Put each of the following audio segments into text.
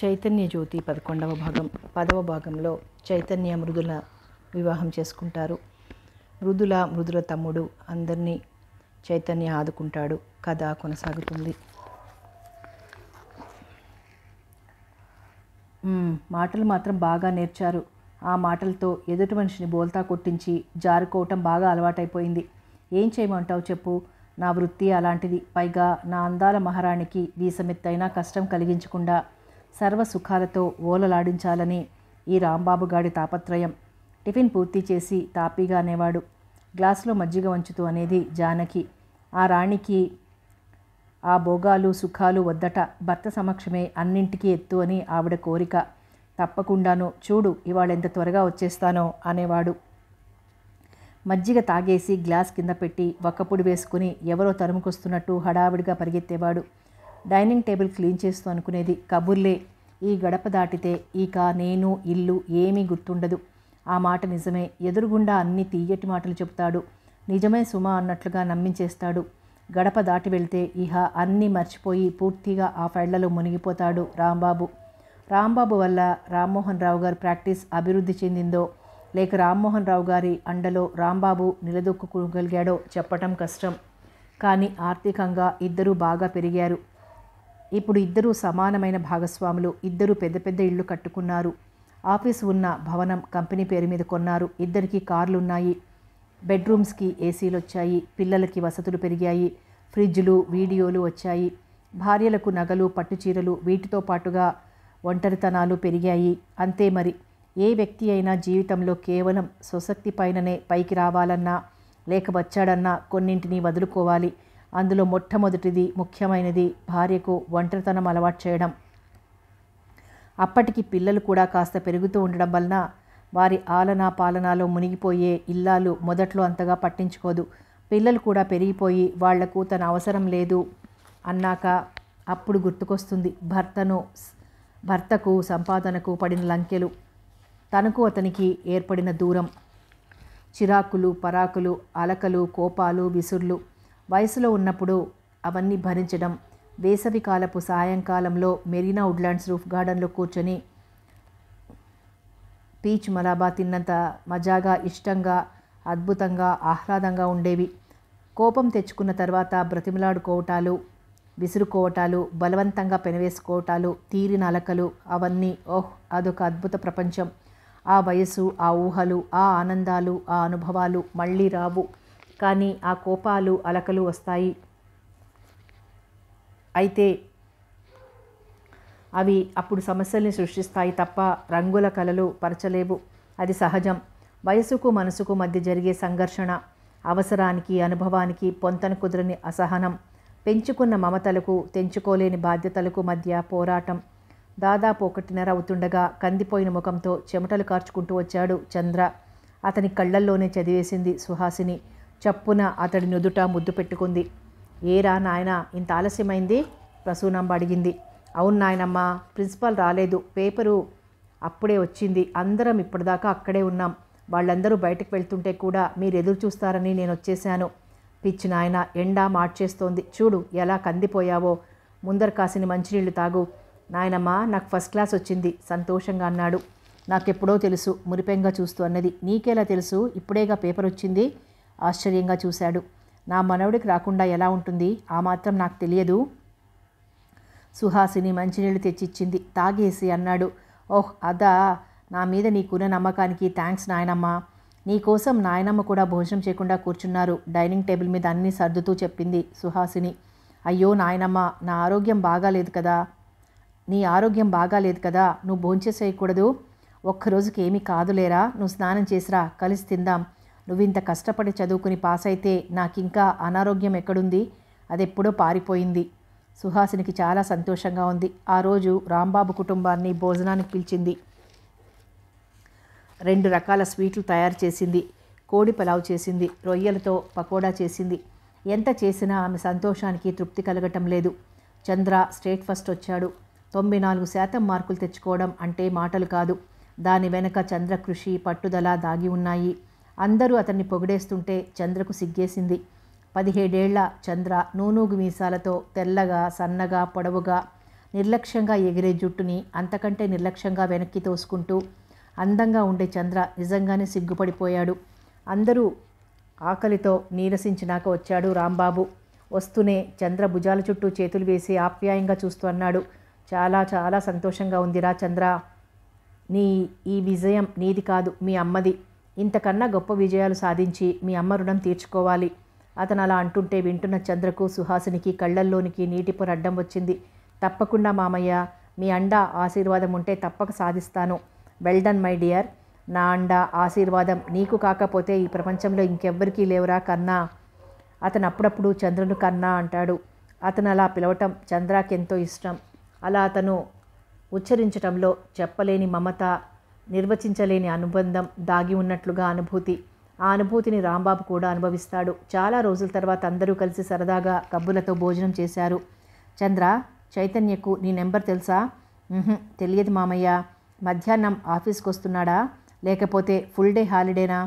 చైతన్య జ్యోతి పదకొండవ భాగం పదవ భాగంలో చైతన్య మృదుల వివాహం చేసుకుంటారు మృదుల మృదుల తమ్ముడు అందరినీ చైతన్య ఆదుకుంటాడు కథ కొనసాగుతుంది మాటలు మాత్రం బాగా నేర్చారు ఆ మాటలతో ఎదుటి మనిషిని బోల్తా కొట్టించి జారుకోవటం బాగా అలవాటైపోయింది ఏం చేయమంటావు చెప్పు నా వృత్తి అలాంటిది పైగా నా అందాల మహారాణికి వీసమెత్తైనా కష్టం కలిగించకుండా సర్వసుఖాలతో ఓలలాడించాలని ఈ రాంబాబు గాడి తాపత్రయం టిఫిన్ పూర్తి చేసి తాపీగా అనేవాడు గ్లాసులో మజ్జిగ వంచుతూ అనేది జానకి ఆ రాణికి ఆ భోగాలు సుఖాలు వద్దట భర్త సమక్షమే అన్నింటికీ ఎత్తు అని ఆవిడ కోరిక తప్పకుండాను చూడు ఇవాళ ఎంత త్వరగా వచ్చేస్తానో అనేవాడు మజ్జిగ తాగేసి గ్లాస్ కింద పెట్టి వక్కపుడి వేసుకుని ఎవరో తరుముకొస్తున్నట్టు హడావిడిగా పరిగెత్తేవాడు డైనింగ్ టేబుల్ క్లీన్ చేస్తూ అనుకునేది కబుర్లే ఈ గడప దాటితే ఇక నేను ఇల్లు ఏమీ గుర్తుండదు ఆ మాట నిజమే ఎదురుగుండా అన్ని తీయటి మాటలు చెబుతాడు నిజమే సుమ అన్నట్లుగా నమ్మించేస్తాడు గడప దాటి వెళ్తే ఇహ అన్నీ మర్చిపోయి పూర్తిగా ఆ ఫైళ్లలో మునిగిపోతాడు రాంబాబు రాంబాబు వల్ల రామ్మోహన్ రావు గారి ప్రాక్టీస్ అభివృద్ధి చెందిందో లేక రామ్మోహన్ రావు గారి అండలో రాంబాబు నిలదొక్కుకోగలిగాడో చెప్పటం కష్టం కానీ ఆర్థికంగా ఇద్దరూ బాగా పెరిగారు ఇప్పుడు ఇద్దరూ సమానమైన భాగస్వాములు ఇద్దరు పెద్ద పెద్ద ఇళ్లు కట్టుకున్నారు ఆఫీస్ ఉన్న భవనం కంపెనీ పేరు మీద కొన్నారు ఇద్దరికీ కార్లున్నాయి బెడ్రూమ్స్కి ఏసీలు వచ్చాయి పిల్లలకి వసతులు పెరిగాయి ఫ్రిడ్జ్లు వీడియోలు వచ్చాయి భార్యలకు నగలు పట్టుచీరలు వీటితో పాటుగా ఒంటరితనాలు పెరిగాయి అంతే మరి ఏ వ్యక్తి అయినా జీవితంలో కేవలం స్వశక్తి పైననే పైకి రావాలన్నా లేక వచ్చాడన్నా కొన్నింటిని వదులుకోవాలి అందులో మొట్టమొదటిది ముఖ్యమైనది భార్యకు ఒంటరితనం అలవాటు చేయడం అప్పటికి పిల్లలు కూడా కాస్త పెరుగుతూ ఉండడం వలన వారి ఆలన పాలనలో మునిగిపోయే ఇల్లాలు మొదట్లో అంతగా పట్టించుకోదు పిల్లలు కూడా పెరిగిపోయి వాళ్లకు తన అవసరం లేదు అన్నాక అప్పుడు గుర్తుకొస్తుంది భర్తను భర్తకు సంపాదనకు పడిన లంకెలు తనకు అతనికి ఏర్పడిన దూరం చిరాకులు పరాకులు అలకలు కోపాలు విసుర్లు వయసులో ఉన్నప్పుడు అవన్నీ భరించడం వేసవి కాలపు సాయంకాలంలో మెరీనా వుడ్లాండ్స్ రూఫ్ గార్డెన్లో కూర్చొని పీచ్ మలాబా తిన్నంత మజాగా ఇష్టంగా అద్భుతంగా ఆహ్లాదంగా ఉండేవి కోపం తెచ్చుకున్న తర్వాత బ్రతిమలాడుకోవటాలు విసురుకోవటాలు బలవంతంగా పెనవేసుకోవటాలు తీరిన అలకలు అవన్నీ ఓహ్ అదొక అద్భుత ప్రపంచం ఆ వయసు ఆ ఊహలు ఆ ఆనందాలు ఆ అనుభవాలు మళ్ళీ రావు కానీ ఆ కోపాలు అలకలు వస్తాయి అయితే అవి అప్పుడు సమస్యల్ని సృష్టిస్తాయి తప్ప రంగుల కలలు పరచలేవు అది సహజం వయసుకు మనసుకు మధ్య జరిగే సంఘర్షణ అవసరానికి అనుభవానికి పొంతన కుదరని అసహనం పెంచుకున్న మమతలకు తెంచుకోలేని బాధ్యతలకు మధ్య పోరాటం దాదాపు ఒకటిన్నర అవుతుండగా కందిపోయిన ముఖంతో చెమటలు కార్చుకుంటూ వచ్చాడు చంద్ర అతని కళ్ళల్లోనే చదివేసింది సుహాసిని చప్పున అతడి నుదుట ముద్దు పెట్టుకుంది ఏరా నాయన ఇంత ఆలస్యమైంది ప్రసూనమ్మ అడిగింది అవును నాయనమ్మ ప్రిన్సిపాల్ రాలేదు పేపరు అప్పుడే వచ్చింది అందరం ఇప్పటిదాకా అక్కడే ఉన్నాం వాళ్ళందరూ బయటకు వెళ్తుంటే కూడా మీరు ఎదురు చూస్తారని నేను వచ్చేశాను పిచ్చి నాయన ఎండా మార్చేస్తోంది చూడు ఎలా కందిపోయావో ముందర కాసిన మంచినీళ్ళు తాగు నాయనమ్మ నాకు ఫస్ట్ క్లాస్ వచ్చింది సంతోషంగా అన్నాడు నాకెప్పుడో తెలుసు మురిపెంగా చూస్తూ అన్నది నీకెలా తెలుసు ఇప్పుడేగా పేపర్ వచ్చింది ఆశ్చర్యంగా చూశాడు నా మనవడికి రాకుండా ఎలా ఉంటుంది ఆ మాత్రం నాకు తెలియదు సుహాసిని మంచినీళ్ళు తెచ్చిచ్చింది తాగేసి అన్నాడు ఓహ్ అదా నా మీద నీకున్న నమ్మకానికి థ్యాంక్స్ నాయనమ్మ నీకోసం నాయనమ్మ కూడా భోజనం చేయకుండా కూర్చున్నారు డైనింగ్ టేబుల్ మీద అన్నీ సర్దుతూ చెప్పింది సుహాసిని అయ్యో నాయనమ్మ నా ఆరోగ్యం బాగాలేదు కదా నీ ఆరోగ్యం బాగాలేదు కదా నువ్వు భోంచేసేయకూడదు ఒక్కరోజుకి ఏమీ కాదులేరా నువ్వు స్నానం చేసిరా కలిసి తిందాం నువ్వింత కష్టపడి చదువుకుని పాస్ అయితే నాకింకా అనారోగ్యం ఎక్కడుంది అదెప్పుడో పారిపోయింది సుహాసినికి చాలా సంతోషంగా ఉంది ఆ రోజు రాంబాబు కుటుంబాన్ని భోజనానికి పిలిచింది రెండు రకాల స్వీట్లు తయారు చేసింది కోడి పలావ్ చేసింది రొయ్యలతో పకోడా చేసింది ఎంత చేసినా ఆమె సంతోషానికి తృప్తి కలగటం లేదు చంద్ర స్టేట్ ఫస్ట్ వచ్చాడు తొంభై నాలుగు శాతం మార్కులు తెచ్చుకోవడం అంటే మాటలు కాదు దాని వెనక చంద్ర కృషి పట్టుదల దాగి ఉన్నాయి అందరూ అతన్ని పొగిడేస్తుంటే చంద్రకు సిగ్గేసింది పదిహేడేళ్ల చంద్ర నూనూగు మీసాలతో తెల్లగా సన్నగా పొడవుగా నిర్లక్ష్యంగా ఎగిరే జుట్టుని అంతకంటే నిర్లక్ష్యంగా వెనక్కి తోసుకుంటూ అందంగా ఉండే చంద్ర నిజంగానే సిగ్గుపడిపోయాడు అందరూ ఆకలితో నీరసించినాక వచ్చాడు రాంబాబు వస్తూనే చంద్ర భుజాల చుట్టూ చేతులు వేసి ఆప్యాయంగా చూస్తూ అన్నాడు చాలా చాలా సంతోషంగా ఉందిరా చంద్ర నీ ఈ విజయం నీది కాదు మీ అమ్మది ఇంతకన్నా గొప్ప విజయాలు సాధించి మీ అమ్మ రుణం తీర్చుకోవాలి అతను అలా అంటుంటే వింటున్న చంద్రకు సుహాసునికి కళ్ళల్లోనికి నీటి పొరడ్డం వచ్చింది తప్పకుండా మామయ్య మీ అండా ఆశీర్వాదం ఉంటే తప్పక సాధిస్తాను వెల్ డన్ మై డియర్ నా అండా ఆశీర్వాదం నీకు కాకపోతే ఈ ప్రపంచంలో ఇంకెవ్వరికీ లేవురా కన్నా అతను అప్పుడప్పుడు చంద్రుడు కన్నా అంటాడు అతను అలా పిలవటం చంద్రాకెంతో ఇష్టం అలా అతను ఉచ్చరించటంలో చెప్పలేని మమత నిర్వచించలేని అనుబంధం దాగి ఉన్నట్లుగా అనుభూతి ఆ అనుభూతిని రాంబాబు కూడా అనుభవిస్తాడు చాలా రోజుల తర్వాత అందరూ కలిసి సరదాగా కబ్బులతో భోజనం చేశారు చంద్ర చైతన్యకు నీ నెంబర్ తెలుసా తెలియదు మామయ్య మధ్యాహ్నం ఆఫీస్కి వస్తున్నాడా లేకపోతే ఫుల్ డే హాలిడేనా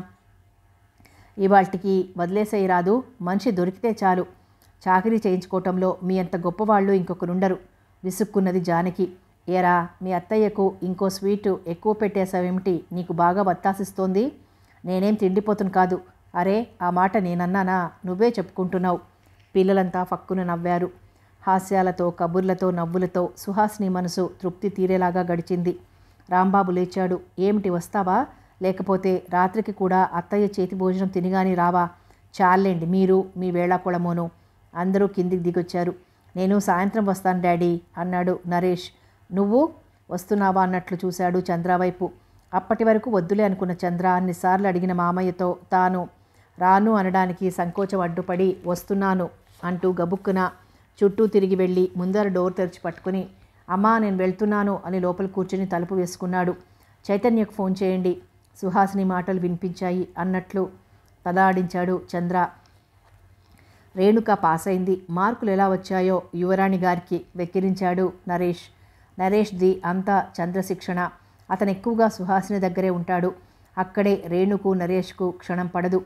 ఇవాళకి వదిలేసే రాదు మనిషి దొరికితే చాలు చాకరీ చేయించుకోవటంలో మీ అంత గొప్పవాళ్ళు ఇంకొకరుండరు విసుక్కున్నది జానకి ఏరా మీ అత్తయ్యకు ఇంకో స్వీటు ఎక్కువ పెట్టేశావేమిటి నీకు బాగా బత్తాసిస్తోంది నేనేం తిండిపోతును కాదు అరే ఆ మాట నేనన్నానా నువ్వే చెప్పుకుంటున్నావు పిల్లలంతా ఫక్కును నవ్వారు హాస్యాలతో కబుర్లతో నవ్వులతో సుహాస్ని మనసు తృప్తి తీరేలాగా గడిచింది రాంబాబు లేచాడు ఏమిటి వస్తావా లేకపోతే రాత్రికి కూడా అత్తయ్య చేతి భోజనం తినిగాని రావా చాలండి మీరు మీ వేళాకుళమును అందరూ కిందికి దిగొచ్చారు నేను సాయంత్రం వస్తాను డాడీ అన్నాడు నరేష్ నువ్వు వస్తున్నావా అన్నట్లు చూశాడు చంద్రవైపు అప్పటి వరకు వద్దులే అనుకున్న చంద్ర అన్నిసార్లు అడిగిన మామయ్యతో తాను రాను అనడానికి సంకోచం అడ్డుపడి వస్తున్నాను అంటూ గబుక్కున చుట్టూ తిరిగి వెళ్ళి ముందర డోర్ తెరిచి పట్టుకుని అమ్మా నేను వెళ్తున్నాను అని లోపల కూర్చుని తలుపు వేసుకున్నాడు చైతన్యకు ఫోన్ చేయండి సుహాసిని మాటలు వినిపించాయి అన్నట్లు తలాడించాడు చంద్ర రేణుక పాస్ అయింది మార్కులు ఎలా వచ్చాయో యువరాణి గారికి వెక్కిరించాడు నరేష్ నరేష్ ది అంతా చంద్రశిక్షణ అతను ఎక్కువగా సుహాసిని దగ్గరే ఉంటాడు అక్కడే రేణుకు నరేష్కు క్షణం పడదు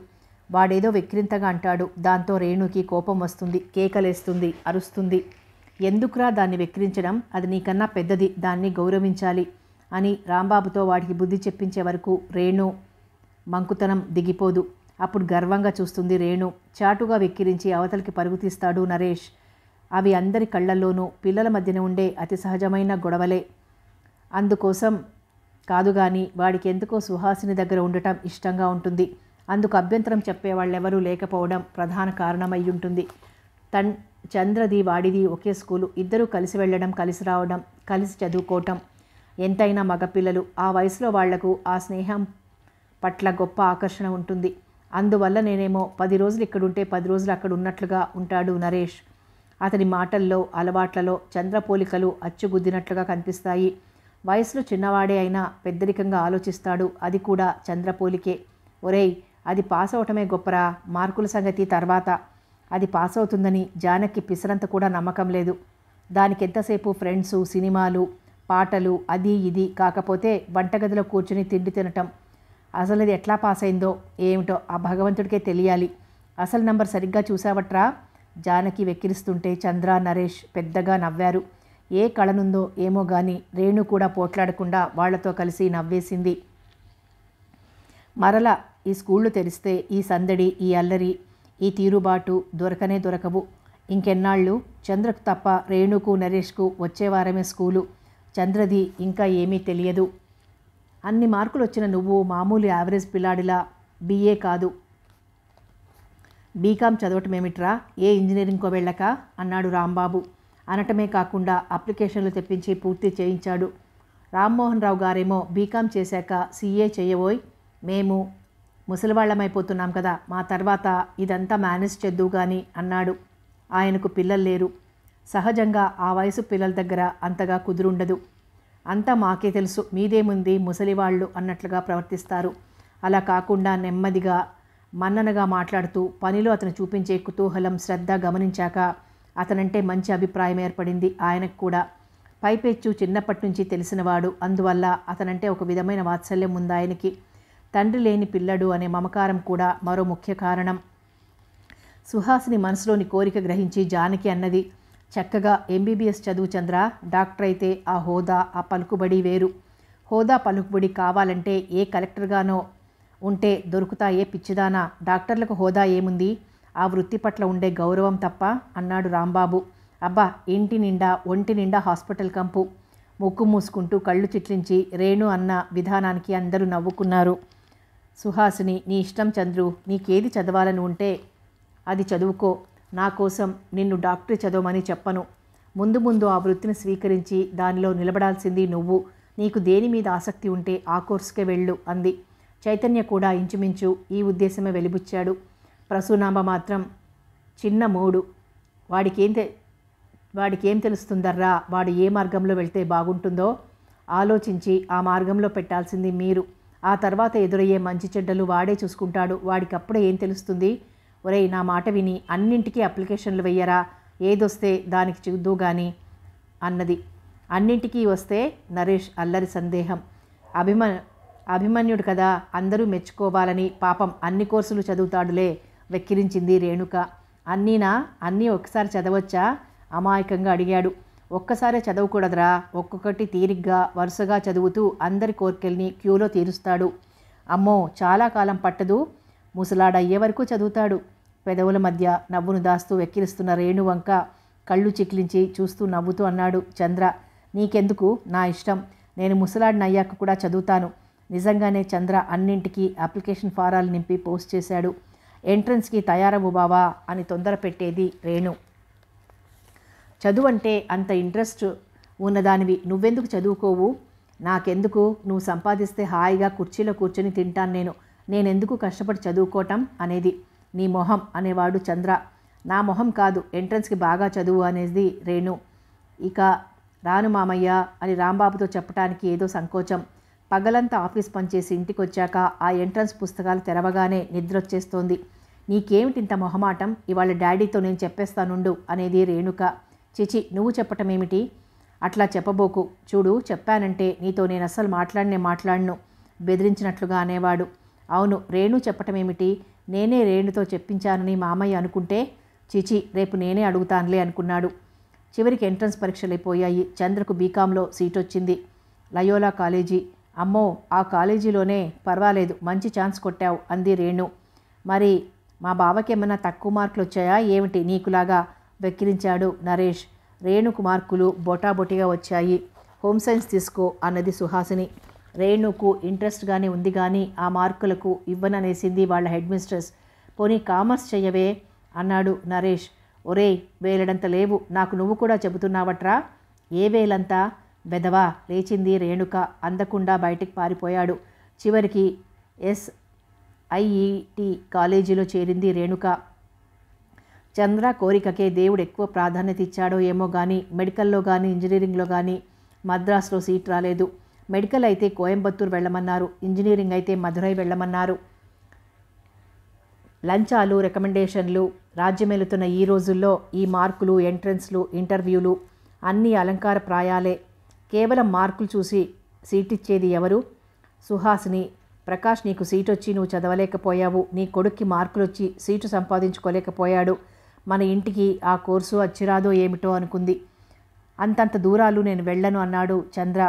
వాడేదో వెక్రింతగా అంటాడు దాంతో రేణుకి కోపం వస్తుంది కేకలేస్తుంది అరుస్తుంది ఎందుకురా దాన్ని వెక్కిరించడం అది నీకన్నా పెద్దది దాన్ని గౌరవించాలి అని రాంబాబుతో వాడికి బుద్ధి చెప్పించే వరకు రేణు మంకుతనం దిగిపోదు అప్పుడు గర్వంగా చూస్తుంది రేణు చాటుగా వెక్కిరించి అవతలికి పరుగుతీస్తాడు నరేష్ అవి అందరి కళ్ళల్లోనూ పిల్లల మధ్యన ఉండే అతి సహజమైన గొడవలే అందుకోసం కాదు కానీ వాడికి ఎందుకో సుహాసిని దగ్గర ఉండటం ఇష్టంగా ఉంటుంది అందుకు అభ్యంతరం చెప్పేవాళ్ళెవరూ లేకపోవడం ప్రధాన ఉంటుంది తన్ చంద్రది వాడిది ఒకే స్కూలు ఇద్దరూ కలిసి వెళ్ళడం కలిసి రావడం కలిసి చదువుకోవటం ఎంతైనా మగపిల్లలు ఆ వయసులో వాళ్లకు ఆ స్నేహం పట్ల గొప్ప ఆకర్షణ ఉంటుంది అందువల్ల నేనేమో పది రోజులు ఇక్కడుంటే పది రోజులు అక్కడ ఉన్నట్లుగా ఉంటాడు నరేష్ అతని మాటల్లో అలవాట్లలో చంద్రపోలికలు అచ్చుగుద్దినట్లుగా కనిపిస్తాయి వయసులో చిన్నవాడే అయినా పెద్దరికంగా ఆలోచిస్తాడు అది కూడా చంద్రపోలికే ఒరేయ్ అది పాస్ అవటమే గొప్పరా మార్కుల సంగతి తర్వాత అది పాస్ అవుతుందని జానకి పిసరంత కూడా నమ్మకం లేదు దానికి ఎంతసేపు ఫ్రెండ్స్ సినిమాలు పాటలు అది ఇది కాకపోతే వంటగదిలో కూర్చుని తిండి తినటం అసలు ఇది ఎట్లా పాస్ అయిందో ఏమిటో ఆ భగవంతుడికే తెలియాలి అసలు నంబర్ సరిగ్గా చూసావట్రా జానకి వెక్కిరిస్తుంటే చంద్ర నరేష్ పెద్దగా నవ్వారు ఏ కళనుందో ఏమో గాని రేణు కూడా పోట్లాడకుండా వాళ్లతో కలిసి నవ్వేసింది మరల ఈ స్కూళ్ళు తెరిస్తే ఈ సందడి ఈ అల్లరి ఈ తీరుబాటు దొరకనే దొరకవు ఇంకెన్నాళ్ళు చంద్రకు తప్ప రేణుకు నరేష్కు వచ్చేవారమే స్కూలు చంద్రది ఇంకా ఏమీ తెలియదు అన్ని మార్కులు వచ్చిన నువ్వు మామూలు యావరేజ్ పిల్లాడిలా బీఏ కాదు బీకామ్ చదవటం ఏమిట్రా ఏ ఇంజనీరింగ్కో వెళ్ళక అన్నాడు రాంబాబు అనటమే కాకుండా అప్లికేషన్లు తెప్పించి పూర్తి చేయించాడు రామ్మోహన్ రావు గారేమో బీకామ్ చేశాక సీఏ చేయబోయ్ మేము ముసలివాళ్లమైపోతున్నాం కదా మా తర్వాత ఇదంతా మేనేజ్ చేద్దు కానీ అన్నాడు ఆయనకు పిల్లలు లేరు సహజంగా ఆ వయసు పిల్లల దగ్గర అంతగా కుదురుండదు అంతా మాకే తెలుసు మీదేముంది ముసలివాళ్ళు అన్నట్లుగా ప్రవర్తిస్తారు అలా కాకుండా నెమ్మదిగా మన్ననగా మాట్లాడుతూ పనిలో అతను చూపించే కుతూహలం శ్రద్ధ గమనించాక అతనంటే మంచి అభిప్రాయం ఏర్పడింది ఆయనకు కూడా పైపెచ్చు చిన్నప్పటి నుంచి తెలిసినవాడు అందువల్ల అతనంటే ఒక విధమైన వాత్సల్యం ఉంది ఆయనకి తండ్రి లేని పిల్లడు అనే మమకారం కూడా మరో ముఖ్య కారణం సుహాసిని మనసులోని కోరిక గ్రహించి జానకి అన్నది చక్కగా ఎంబీబీఎస్ చదువు చంద్ర డాక్టర్ అయితే ఆ హోదా ఆ పలుకుబడి వేరు హోదా పలుకుబడి కావాలంటే ఏ కలెక్టర్గానో ఉంటే దొరుకుతాయే పిచ్చిదానా డాక్టర్లకు హోదా ఏముంది ఆ వృత్తి పట్ల ఉండే గౌరవం తప్ప అన్నాడు రాంబాబు అబ్బా ఇంటి నిండా ఒంటి నిండా హాస్పిటల్ కంపు ముక్కు మూసుకుంటూ కళ్ళు చిట్లించి రేణు అన్న విధానానికి అందరూ నవ్వుకున్నారు సుహాసిని నీ ఇష్టం చంద్రు నీకేది చదవాలని ఉంటే అది చదువుకో నా కోసం నిన్ను డాక్టర్ చదవమని చెప్పను ముందు ముందు ఆ వృత్తిని స్వీకరించి దానిలో నిలబడాల్సింది నువ్వు నీకు దేని మీద ఆసక్తి ఉంటే ఆ కోర్సుకే వెళ్ళు అంది చైతన్య కూడా ఇంచుమించు ఈ ఉద్దేశమే వెలిబుచ్చాడు ప్రసూనాంబ మాత్రం చిన్న మూడు వాడికేం వాడికేం తెలుస్తుందర్రా వాడు ఏ మార్గంలో వెళ్తే బాగుంటుందో ఆలోచించి ఆ మార్గంలో పెట్టాల్సింది మీరు ఆ తర్వాత ఎదురయ్యే మంచి చెడ్డలు వాడే చూసుకుంటాడు వాడికప్పుడే ఏం తెలుస్తుంది ఒరేయ్ నా మాట విని అన్నింటికీ అప్లికేషన్లు వెయ్యరా ఏదొస్తే దానికి చూద్దు కానీ అన్నది అన్నింటికీ వస్తే నరేష్ అల్లరి సందేహం అభిమ అభిమన్యుడు కదా అందరూ మెచ్చుకోవాలని పాపం అన్ని కోర్సులు చదువుతాడులే వెక్కిరించింది రేణుక అన్నీనా అన్నీ ఒకసారి చదవచ్చా అమాయకంగా అడిగాడు ఒక్కసారే చదవకూడదురా ఒక్కొక్కటి తీరిగ్గా వరుసగా చదువుతూ అందరి కోర్కెల్ని క్యూలో తీరుస్తాడు అమ్మో చాలా కాలం పట్టదు ముసలాడయ్యే వరకు చదువుతాడు పెదవుల మధ్య నవ్వును దాస్తూ వెక్కిరిస్తున్న రేణువంక కళ్ళు చిక్లించి చూస్తూ నవ్వుతూ అన్నాడు చంద్ర నీకెందుకు నా ఇష్టం నేను ముసలాడినయ్యాక కూడా చదువుతాను నిజంగానే చంద్ర అన్నింటికీ అప్లికేషన్ ఫారాలు నింపి పోస్ట్ చేశాడు ఎంట్రన్స్కి తయారవు బావా అని తొందర పెట్టేది రేణు చదువంటే అంత ఇంట్రెస్ట్ ఉన్నదానివి నువ్వెందుకు చదువుకోవు నాకెందుకు నువ్వు సంపాదిస్తే హాయిగా కుర్చీలో కూర్చొని తింటాను నేను నేనెందుకు కష్టపడి చదువుకోవటం అనేది నీ మొహం అనేవాడు చంద్ర నా మొహం కాదు ఎంట్రన్స్కి బాగా చదువు అనేది రేణు ఇక రాను మామయ్య అని రాంబాబుతో చెప్పడానికి ఏదో సంకోచం పగలంతా ఆఫీస్ పనిచేసి ఇంటికి వచ్చాక ఆ ఎంట్రన్స్ పుస్తకాలు తెరవగానే నిద్రొచ్చేస్తోంది ఇంత మొహమాటం ఇవాళ డాడీతో నేను చెప్పేస్తానుండు అనేది రేణుక చిచి నువ్వు చెప్పటమేమిటి అట్లా చెప్పబోకు చూడు చెప్పానంటే నీతో నేను అస్సలు మాట్లాడనే మాట్లాడను బెదిరించినట్లుగా అనేవాడు అవును రేణు చెప్పటమేమిటి నేనే రేణుతో చెప్పించానని మామయ్య అనుకుంటే చిచి రేపు నేనే అడుగుతానులే అనుకున్నాడు చివరికి ఎంట్రన్స్ పరీక్షలు అయిపోయాయి చంద్రకు బీకాంలో సీట్ వచ్చింది లయోలా కాలేజీ అమ్మో ఆ కాలేజీలోనే పర్వాలేదు మంచి ఛాన్స్ కొట్టావు అంది రేణు మరి మా బావకి ఏమైనా తక్కువ మార్కులు వచ్చాయా ఏమిటి నీకులాగా వెక్కిరించాడు నరేష్ రేణుకు మార్కులు బొటాబొటిగా వచ్చాయి హోమ్ సైన్స్ తీసుకో అన్నది సుహాసిని రేణుకు ఇంట్రెస్ట్గానే ఉంది కానీ ఆ మార్కులకు ఇవ్వననేసింది వాళ్ళ హెడ్ మిస్ట్రెస్ పోనీ కామర్స్ చెయ్యవే అన్నాడు నరేష్ ఒరే వేలడంత లేవు నాకు నువ్వు కూడా చెబుతున్నావట్రా ఏ వేలంతా బెదవా లేచింది రేణుక అందకుండా బయటికి పారిపోయాడు చివరికి ఎస్ఐఈటి కాలేజీలో చేరింది రేణుక చంద్ర కోరికకే దేవుడు ఎక్కువ ప్రాధాన్యత ఇచ్చాడో ఏమో కానీ మెడికల్లో కానీ ఇంజనీరింగ్లో కానీ మద్రాసులో సీట్ రాలేదు మెడికల్ అయితే కోయంబత్తూరు వెళ్ళమన్నారు ఇంజనీరింగ్ అయితే మధురై వెళ్ళమన్నారు లంచాలు రికమెండేషన్లు రాజ్యమెలుతున్న ఈ రోజుల్లో ఈ మార్కులు ఎంట్రన్స్లు ఇంటర్వ్యూలు అన్నీ అలంకార ప్రాయాలే కేవలం మార్కులు చూసి సీటిచ్చేది ఎవరు సుహాసిని ప్రకాష్ నీకు సీట్ వచ్చి నువ్వు చదవలేకపోయావు నీ కొడుక్కి మార్కులు వచ్చి సీటు సంపాదించుకోలేకపోయాడు మన ఇంటికి ఆ కోర్సు అచ్చిరాదో ఏమిటో అనుకుంది అంతంత దూరాలు నేను వెళ్ళను అన్నాడు చంద్ర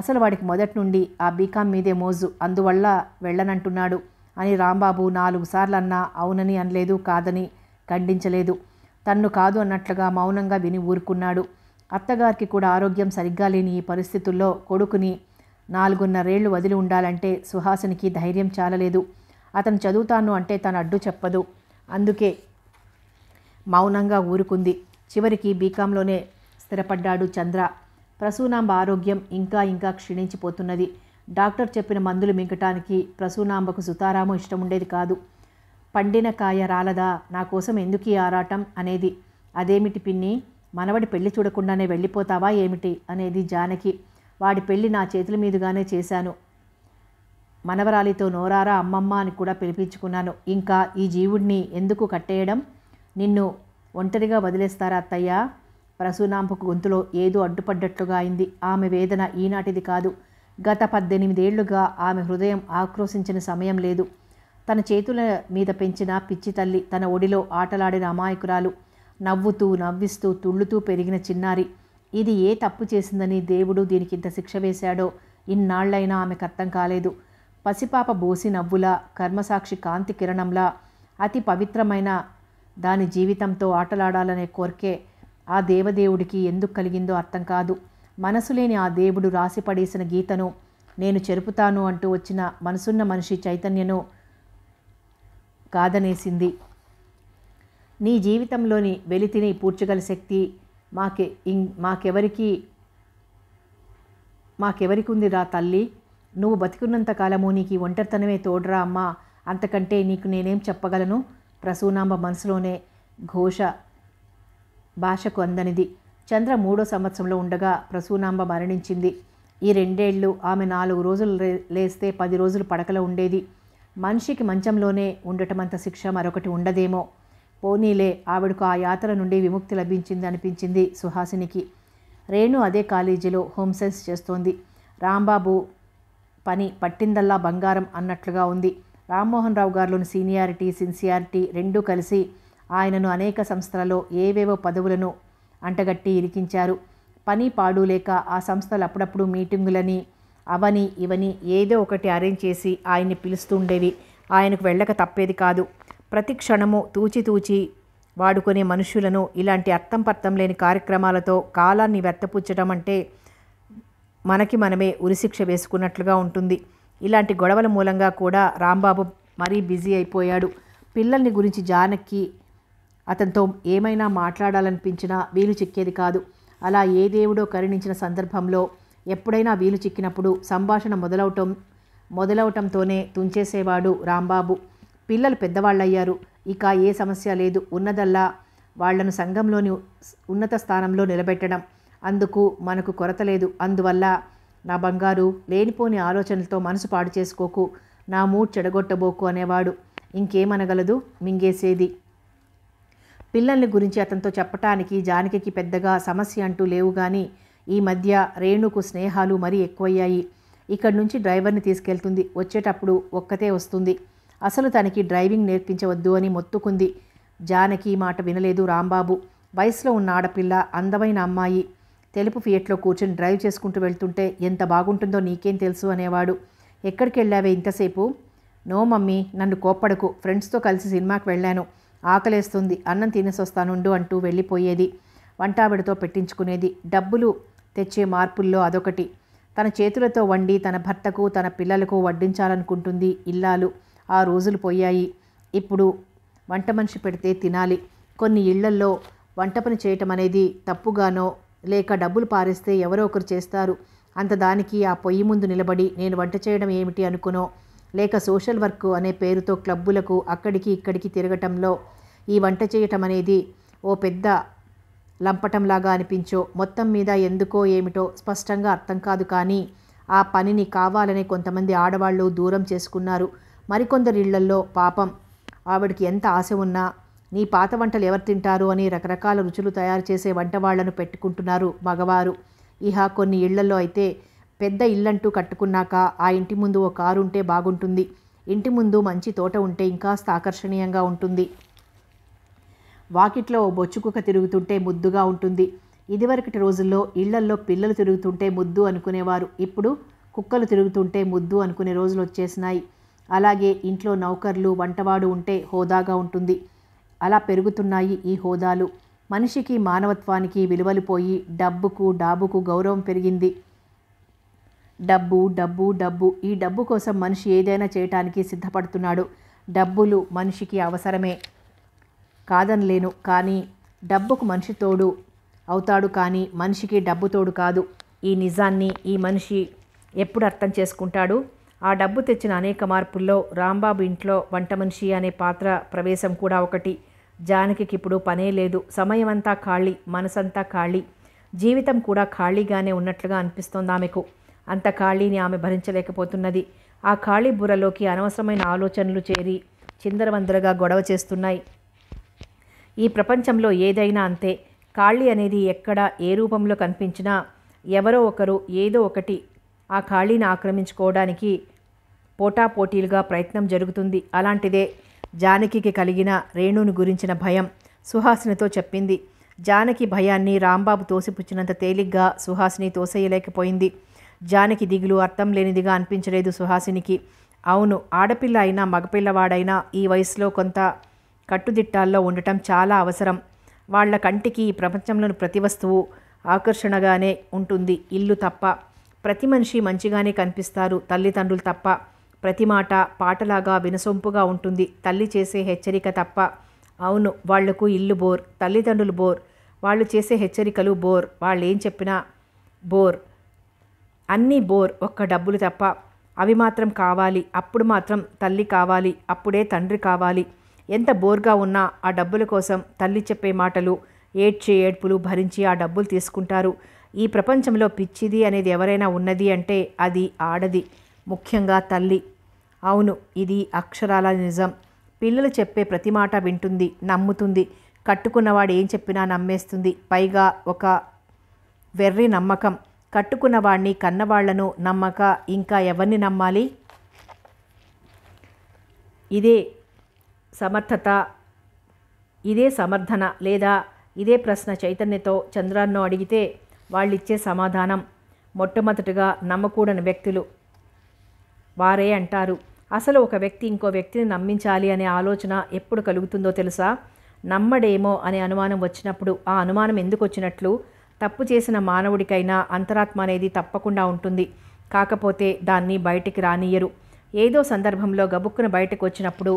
అసలు వాడికి మొదటి నుండి ఆ బీకామ్ మీదే మోజు అందువల్ల వెళ్ళనంటున్నాడు అని రాంబాబు నాలుగు సార్లు అన్నా అవునని అనలేదు కాదని ఖండించలేదు తన్ను కాదు అన్నట్లుగా మౌనంగా విని ఊరుకున్నాడు అత్తగారికి కూడా ఆరోగ్యం సరిగ్గా లేని ఈ పరిస్థితుల్లో కొడుకుని నాలుగున్నరేళ్లు వదిలి ఉండాలంటే సుహాసునికి ధైర్యం చాలలేదు అతను చదువుతాను అంటే తను అడ్డు చెప్పదు అందుకే మౌనంగా ఊరుకుంది చివరికి బీకాంలోనే స్థిరపడ్డాడు చంద్ర ప్రసూనాంబ ఆరోగ్యం ఇంకా ఇంకా క్షీణించిపోతున్నది డాక్టర్ చెప్పిన మందులు మింగటానికి ప్రసూనాంబకు సుతారాము ఇష్టం ఉండేది కాదు పండిన కాయ రాలదా నా కోసం ఎందుకు ఆరాటం అనేది అదేమిటి పిన్ని మనవడి పెళ్లి చూడకుండానే వెళ్ళిపోతావా ఏమిటి అనేది జానకి వాడి పెళ్లి నా చేతుల మీదుగానే చేశాను మనవరాలితో నోరారా అమ్మమ్మ అని కూడా పిలిపించుకున్నాను ఇంకా ఈ జీవుడిని ఎందుకు కట్టేయడం నిన్ను ఒంటరిగా వదిలేస్తారా అత్తయ్య ప్రసూనాంపకు గొంతులో ఏదో అడ్డుపడ్డట్లుగా అయింది ఆమె వేదన ఈనాటిది కాదు గత పద్దెనిమిదేళ్లుగా ఆమె హృదయం ఆక్రోశించిన సమయం లేదు తన చేతుల మీద పెంచిన పిచ్చి తల్లి తన ఒడిలో ఆటలాడిన అమాయకురాలు నవ్వుతూ నవ్విస్తూ తుళ్ళుతూ పెరిగిన చిన్నారి ఇది ఏ తప్పు చేసిందని దేవుడు దీనికి ఇంత శిక్ష వేశాడో ఇన్నాళ్లైనా ఆమెకు అర్థం కాలేదు పసిపాప బోసి నవ్వులా కర్మసాక్షి కాంతి కిరణంలా అతి పవిత్రమైన దాని జీవితంతో ఆటలాడాలనే కోరికే ఆ దేవదేవుడికి ఎందుకు కలిగిందో అర్థం కాదు మనసు లేని ఆ దేవుడు రాసి పడేసిన గీతను నేను చెరుపుతాను అంటూ వచ్చిన మనసున్న మనిషి చైతన్యను కాదనేసింది నీ జీవితంలోని వెలితిని పూడ్చగల శక్తి మాకే మాకెవరికి మాకెవరికి ఉందిరా తల్లి నువ్వు బతికున్నంత కాలము నీకు ఒంటరితనమే తోడరా అమ్మా అంతకంటే నీకు నేనేం చెప్పగలను ప్రసూనాంబ మనసులోనే ఘోష భాషకు అందనిది చంద్ర మూడో సంవత్సరంలో ఉండగా ప్రసూనాంబ మరణించింది ఈ రెండేళ్లు ఆమె నాలుగు రోజులు లేస్తే పది రోజులు పడకలో ఉండేది మనిషికి మంచంలోనే ఉండటమంత శిక్ష మరొకటి ఉండదేమో పోనీలే ఆవిడకు ఆ యాత్ర నుండి విముక్తి లభించింది అనిపించింది సుహాసినికి రేణు అదే కాలేజీలో హోమ్ సైన్స్ చేస్తోంది రాంబాబు పని పట్టిందల్లా బంగారం అన్నట్లుగా ఉంది రామ్మోహన్ రావు గారిలోని సీనియారిటీ సిన్సియారిటీ రెండూ కలిసి ఆయనను అనేక సంస్థలలో ఏవేవో పదవులను అంటగట్టి ఇరికించారు పని పాడు లేక ఆ సంస్థలు అప్పుడప్పుడు మీటింగులని అవని ఇవని ఏదో ఒకటి అరేంజ్ చేసి ఆయన్ని పిలుస్తుండేవి ఆయనకు వెళ్ళక తప్పేది కాదు ప్రతి క్షణము తూచితూచి వాడుకునే మనుషులను ఇలాంటి అర్థం పర్థం లేని కార్యక్రమాలతో కాలాన్ని వెత్తపుచ్చడం అంటే మనకి మనమే ఉరిశిక్ష వేసుకున్నట్లుగా ఉంటుంది ఇలాంటి గొడవల మూలంగా కూడా రాంబాబు మరీ బిజీ అయిపోయాడు పిల్లల్ని గురించి జానక్కి అతనితో ఏమైనా మాట్లాడాలనిపించినా వీలు చిక్కేది కాదు అలా ఏ దేవుడో కరుణించిన సందర్భంలో ఎప్పుడైనా వీలు చిక్కినప్పుడు సంభాషణ మొదలవటం మొదలవటంతోనే తుంచేసేవాడు రాంబాబు పిల్లలు పెద్దవాళ్ళయ్యారు ఇక ఏ సమస్య లేదు ఉన్నదల్లా వాళ్లను సంఘంలోని ఉన్నత స్థానంలో నిలబెట్టడం అందుకు మనకు కొరత లేదు అందువల్ల నా బంగారు లేనిపోని ఆలోచనలతో మనసు పాడు చేసుకోకు నా మూడ్ చెడగొట్టబోకు అనేవాడు ఇంకేమనగలదు మింగేసేది పిల్లల్ని గురించి అతనితో చెప్పటానికి జానకి పెద్దగా సమస్య అంటూ లేవు కానీ ఈ మధ్య రేణుకు స్నేహాలు మరీ ఎక్కువయ్యాయి ఇక్కడి నుంచి డ్రైవర్ని తీసుకెళ్తుంది వచ్చేటప్పుడు ఒక్కతే వస్తుంది అసలు తనకి డ్రైవింగ్ నేర్పించవద్దు అని మొత్తుకుంది జానకి మాట వినలేదు రాంబాబు వయసులో ఉన్న ఆడపిల్ల అందమైన అమ్మాయి తెలుపు ఫియట్లో కూర్చొని డ్రైవ్ చేసుకుంటూ వెళ్తుంటే ఎంత బాగుంటుందో నీకేం తెలుసు అనేవాడు ఎక్కడికి వెళ్ళావే ఇంతసేపు నో మమ్మీ నన్ను కోప్పడకు ఫ్రెండ్స్తో కలిసి సినిమాకి వెళ్ళాను ఆకలేస్తుంది అన్నం తినేసొస్తానుండు అంటూ వెళ్ళిపోయేది వంటావిడతో పెట్టించుకునేది డబ్బులు తెచ్చే మార్పుల్లో అదొకటి తన చేతులతో వండి తన భర్తకు తన పిల్లలకు వడ్డించాలనుకుంటుంది ఇల్లాలు ఆ రోజులు పోయాయి ఇప్పుడు వంట మనిషి పెడితే తినాలి కొన్ని ఇళ్లల్లో వంట పని చేయటం అనేది తప్పుగానో లేక డబ్బులు పారేస్తే ఎవరో ఒకరు చేస్తారు అంత దానికి ఆ పొయ్యి ముందు నిలబడి నేను వంట చేయడం ఏమిటి అనుకునో లేక సోషల్ వర్క్ అనే పేరుతో క్లబ్బులకు అక్కడికి ఇక్కడికి తిరగటంలో ఈ వంట చేయటం అనేది ఓ పెద్ద లంపటంలాగా అనిపించో మొత్తం మీద ఎందుకో ఏమిటో స్పష్టంగా అర్థం కాదు కానీ ఆ పనిని కావాలనే కొంతమంది ఆడవాళ్ళు దూరం చేసుకున్నారు మరికొందరి ఇళ్లల్లో పాపం ఆవిడకి ఎంత ఆశ ఉన్నా నీ పాత వంటలు ఎవరు తింటారు అని రకరకాల రుచులు తయారు చేసే వంటవాళ్లను పెట్టుకుంటున్నారు మగవారు ఇహ కొన్ని ఇళ్లలో అయితే పెద్ద ఇల్లంటూ కట్టుకున్నాక ఆ ఇంటి ముందు ఓ కారు ఉంటే బాగుంటుంది ఇంటి ముందు మంచి తోట ఉంటే ఇంకాస్త ఆకర్షణీయంగా ఉంటుంది వాకిట్లో ఓ బొచ్చుకుక తిరుగుతుంటే ముద్దుగా ఉంటుంది ఇదివరకటి రోజుల్లో ఇళ్లల్లో పిల్లలు తిరుగుతుంటే ముద్దు అనుకునేవారు ఇప్పుడు కుక్కలు తిరుగుతుంటే ముద్దు అనుకునే రోజులు వచ్చేసినాయి అలాగే ఇంట్లో నౌకర్లు వంటవాడు ఉంటే హోదాగా ఉంటుంది అలా పెరుగుతున్నాయి ఈ హోదాలు మనిషికి మానవత్వానికి విలువలు పోయి డబ్బుకు డాబుకు గౌరవం పెరిగింది డబ్బు డబ్బు డబ్బు ఈ డబ్బు కోసం మనిషి ఏదైనా చేయటానికి సిద్ధపడుతున్నాడు డబ్బులు మనిషికి అవసరమే కాదనలేను కానీ డబ్బుకు మనిషి తోడు అవుతాడు కానీ మనిషికి డబ్బు తోడు కాదు ఈ నిజాన్ని ఈ మనిషి ఎప్పుడు అర్థం చేసుకుంటాడు ఆ డబ్బు తెచ్చిన అనేక మార్పుల్లో రాంబాబు ఇంట్లో వంట మనిషి అనే పాత్ర ప్రవేశం కూడా ఒకటి జానకికి ఇప్పుడు పనే లేదు సమయం అంతా ఖాళీ మనసంతా ఖాళీ జీవితం కూడా ఖాళీగానే ఉన్నట్లుగా అనిపిస్తోంది ఆమెకు అంత ఖాళీని ఆమె భరించలేకపోతున్నది ఆ ఖాళీ బుర్రలోకి అనవసరమైన ఆలోచనలు చేరి చిందరవందరగా గొడవ చేస్తున్నాయి ఈ ప్రపంచంలో ఏదైనా అంతే ఖాళీ అనేది ఎక్కడ ఏ రూపంలో కనిపించినా ఎవరో ఒకరు ఏదో ఒకటి ఆ ఖాళీని ఆక్రమించుకోవడానికి పోటాపోటీలుగా ప్రయత్నం జరుగుతుంది అలాంటిదే జానకికి కలిగిన రేణుని గురించిన భయం సుహాసినితో చెప్పింది జానకి భయాన్ని రాంబాబు తోసిపుచ్చినంత తేలిగ్గా సుహాసిని తోసేయలేకపోయింది జానకి దిగులు అర్థం లేనిదిగా అనిపించలేదు సుహాసినికి అవును ఆడపిల్ల అయినా మగపిల్లవాడైనా ఈ వయసులో కొంత కట్టుదిట్టాల్లో ఉండటం చాలా అవసరం వాళ్ల కంటికి ఈ ప్రపంచంలోని ప్రతి వస్తువు ఆకర్షణగానే ఉంటుంది ఇల్లు తప్ప ప్రతి మనిషి మంచిగానే కనిపిస్తారు తల్లిదండ్రులు తప్ప ప్రతి మాట పాటలాగా వినసొంపుగా ఉంటుంది తల్లి చేసే హెచ్చరిక తప్ప అవును వాళ్లకు ఇల్లు బోర్ తల్లిదండ్రులు బోర్ వాళ్ళు చేసే హెచ్చరికలు బోర్ వాళ్ళు ఏం చెప్పినా బోర్ అన్నీ బోర్ ఒక్క డబ్బులు తప్ప అవి మాత్రం కావాలి అప్పుడు మాత్రం తల్లి కావాలి అప్పుడే తండ్రి కావాలి ఎంత బోర్గా ఉన్నా ఆ డబ్బుల కోసం తల్లి చెప్పే మాటలు ఏడ్చే ఏడ్పులు భరించి ఆ డబ్బులు తీసుకుంటారు ఈ ప్రపంచంలో పిచ్చిది అనేది ఎవరైనా ఉన్నది అంటే అది ఆడది ముఖ్యంగా తల్లి అవును ఇది అక్షరాల నిజం పిల్లలు చెప్పే ప్రతి మాట వింటుంది నమ్ముతుంది కట్టుకున్నవాడు ఏం చెప్పినా నమ్మేస్తుంది పైగా ఒక వెర్రి నమ్మకం కట్టుకున్నవాడిని కన్నవాళ్లను నమ్మక ఇంకా ఎవరిని నమ్మాలి ఇదే సమర్థత ఇదే సమర్థన లేదా ఇదే ప్రశ్న చైతన్యతో చంద్రాన్నో అడిగితే వాళ్ళిచ్చే సమాధానం మొట్టమొదటిగా నమ్మకూడని వ్యక్తులు వారే అంటారు అసలు ఒక వ్యక్తి ఇంకో వ్యక్తిని నమ్మించాలి అనే ఆలోచన ఎప్పుడు కలుగుతుందో తెలుసా నమ్మడేమో అనే అనుమానం వచ్చినప్పుడు ఆ అనుమానం ఎందుకు వచ్చినట్లు తప్పు చేసిన మానవుడికైనా అంతరాత్మ అనేది తప్పకుండా ఉంటుంది కాకపోతే దాన్ని బయటికి రానియరు ఏదో సందర్భంలో గబుక్కున బయటకు వచ్చినప్పుడు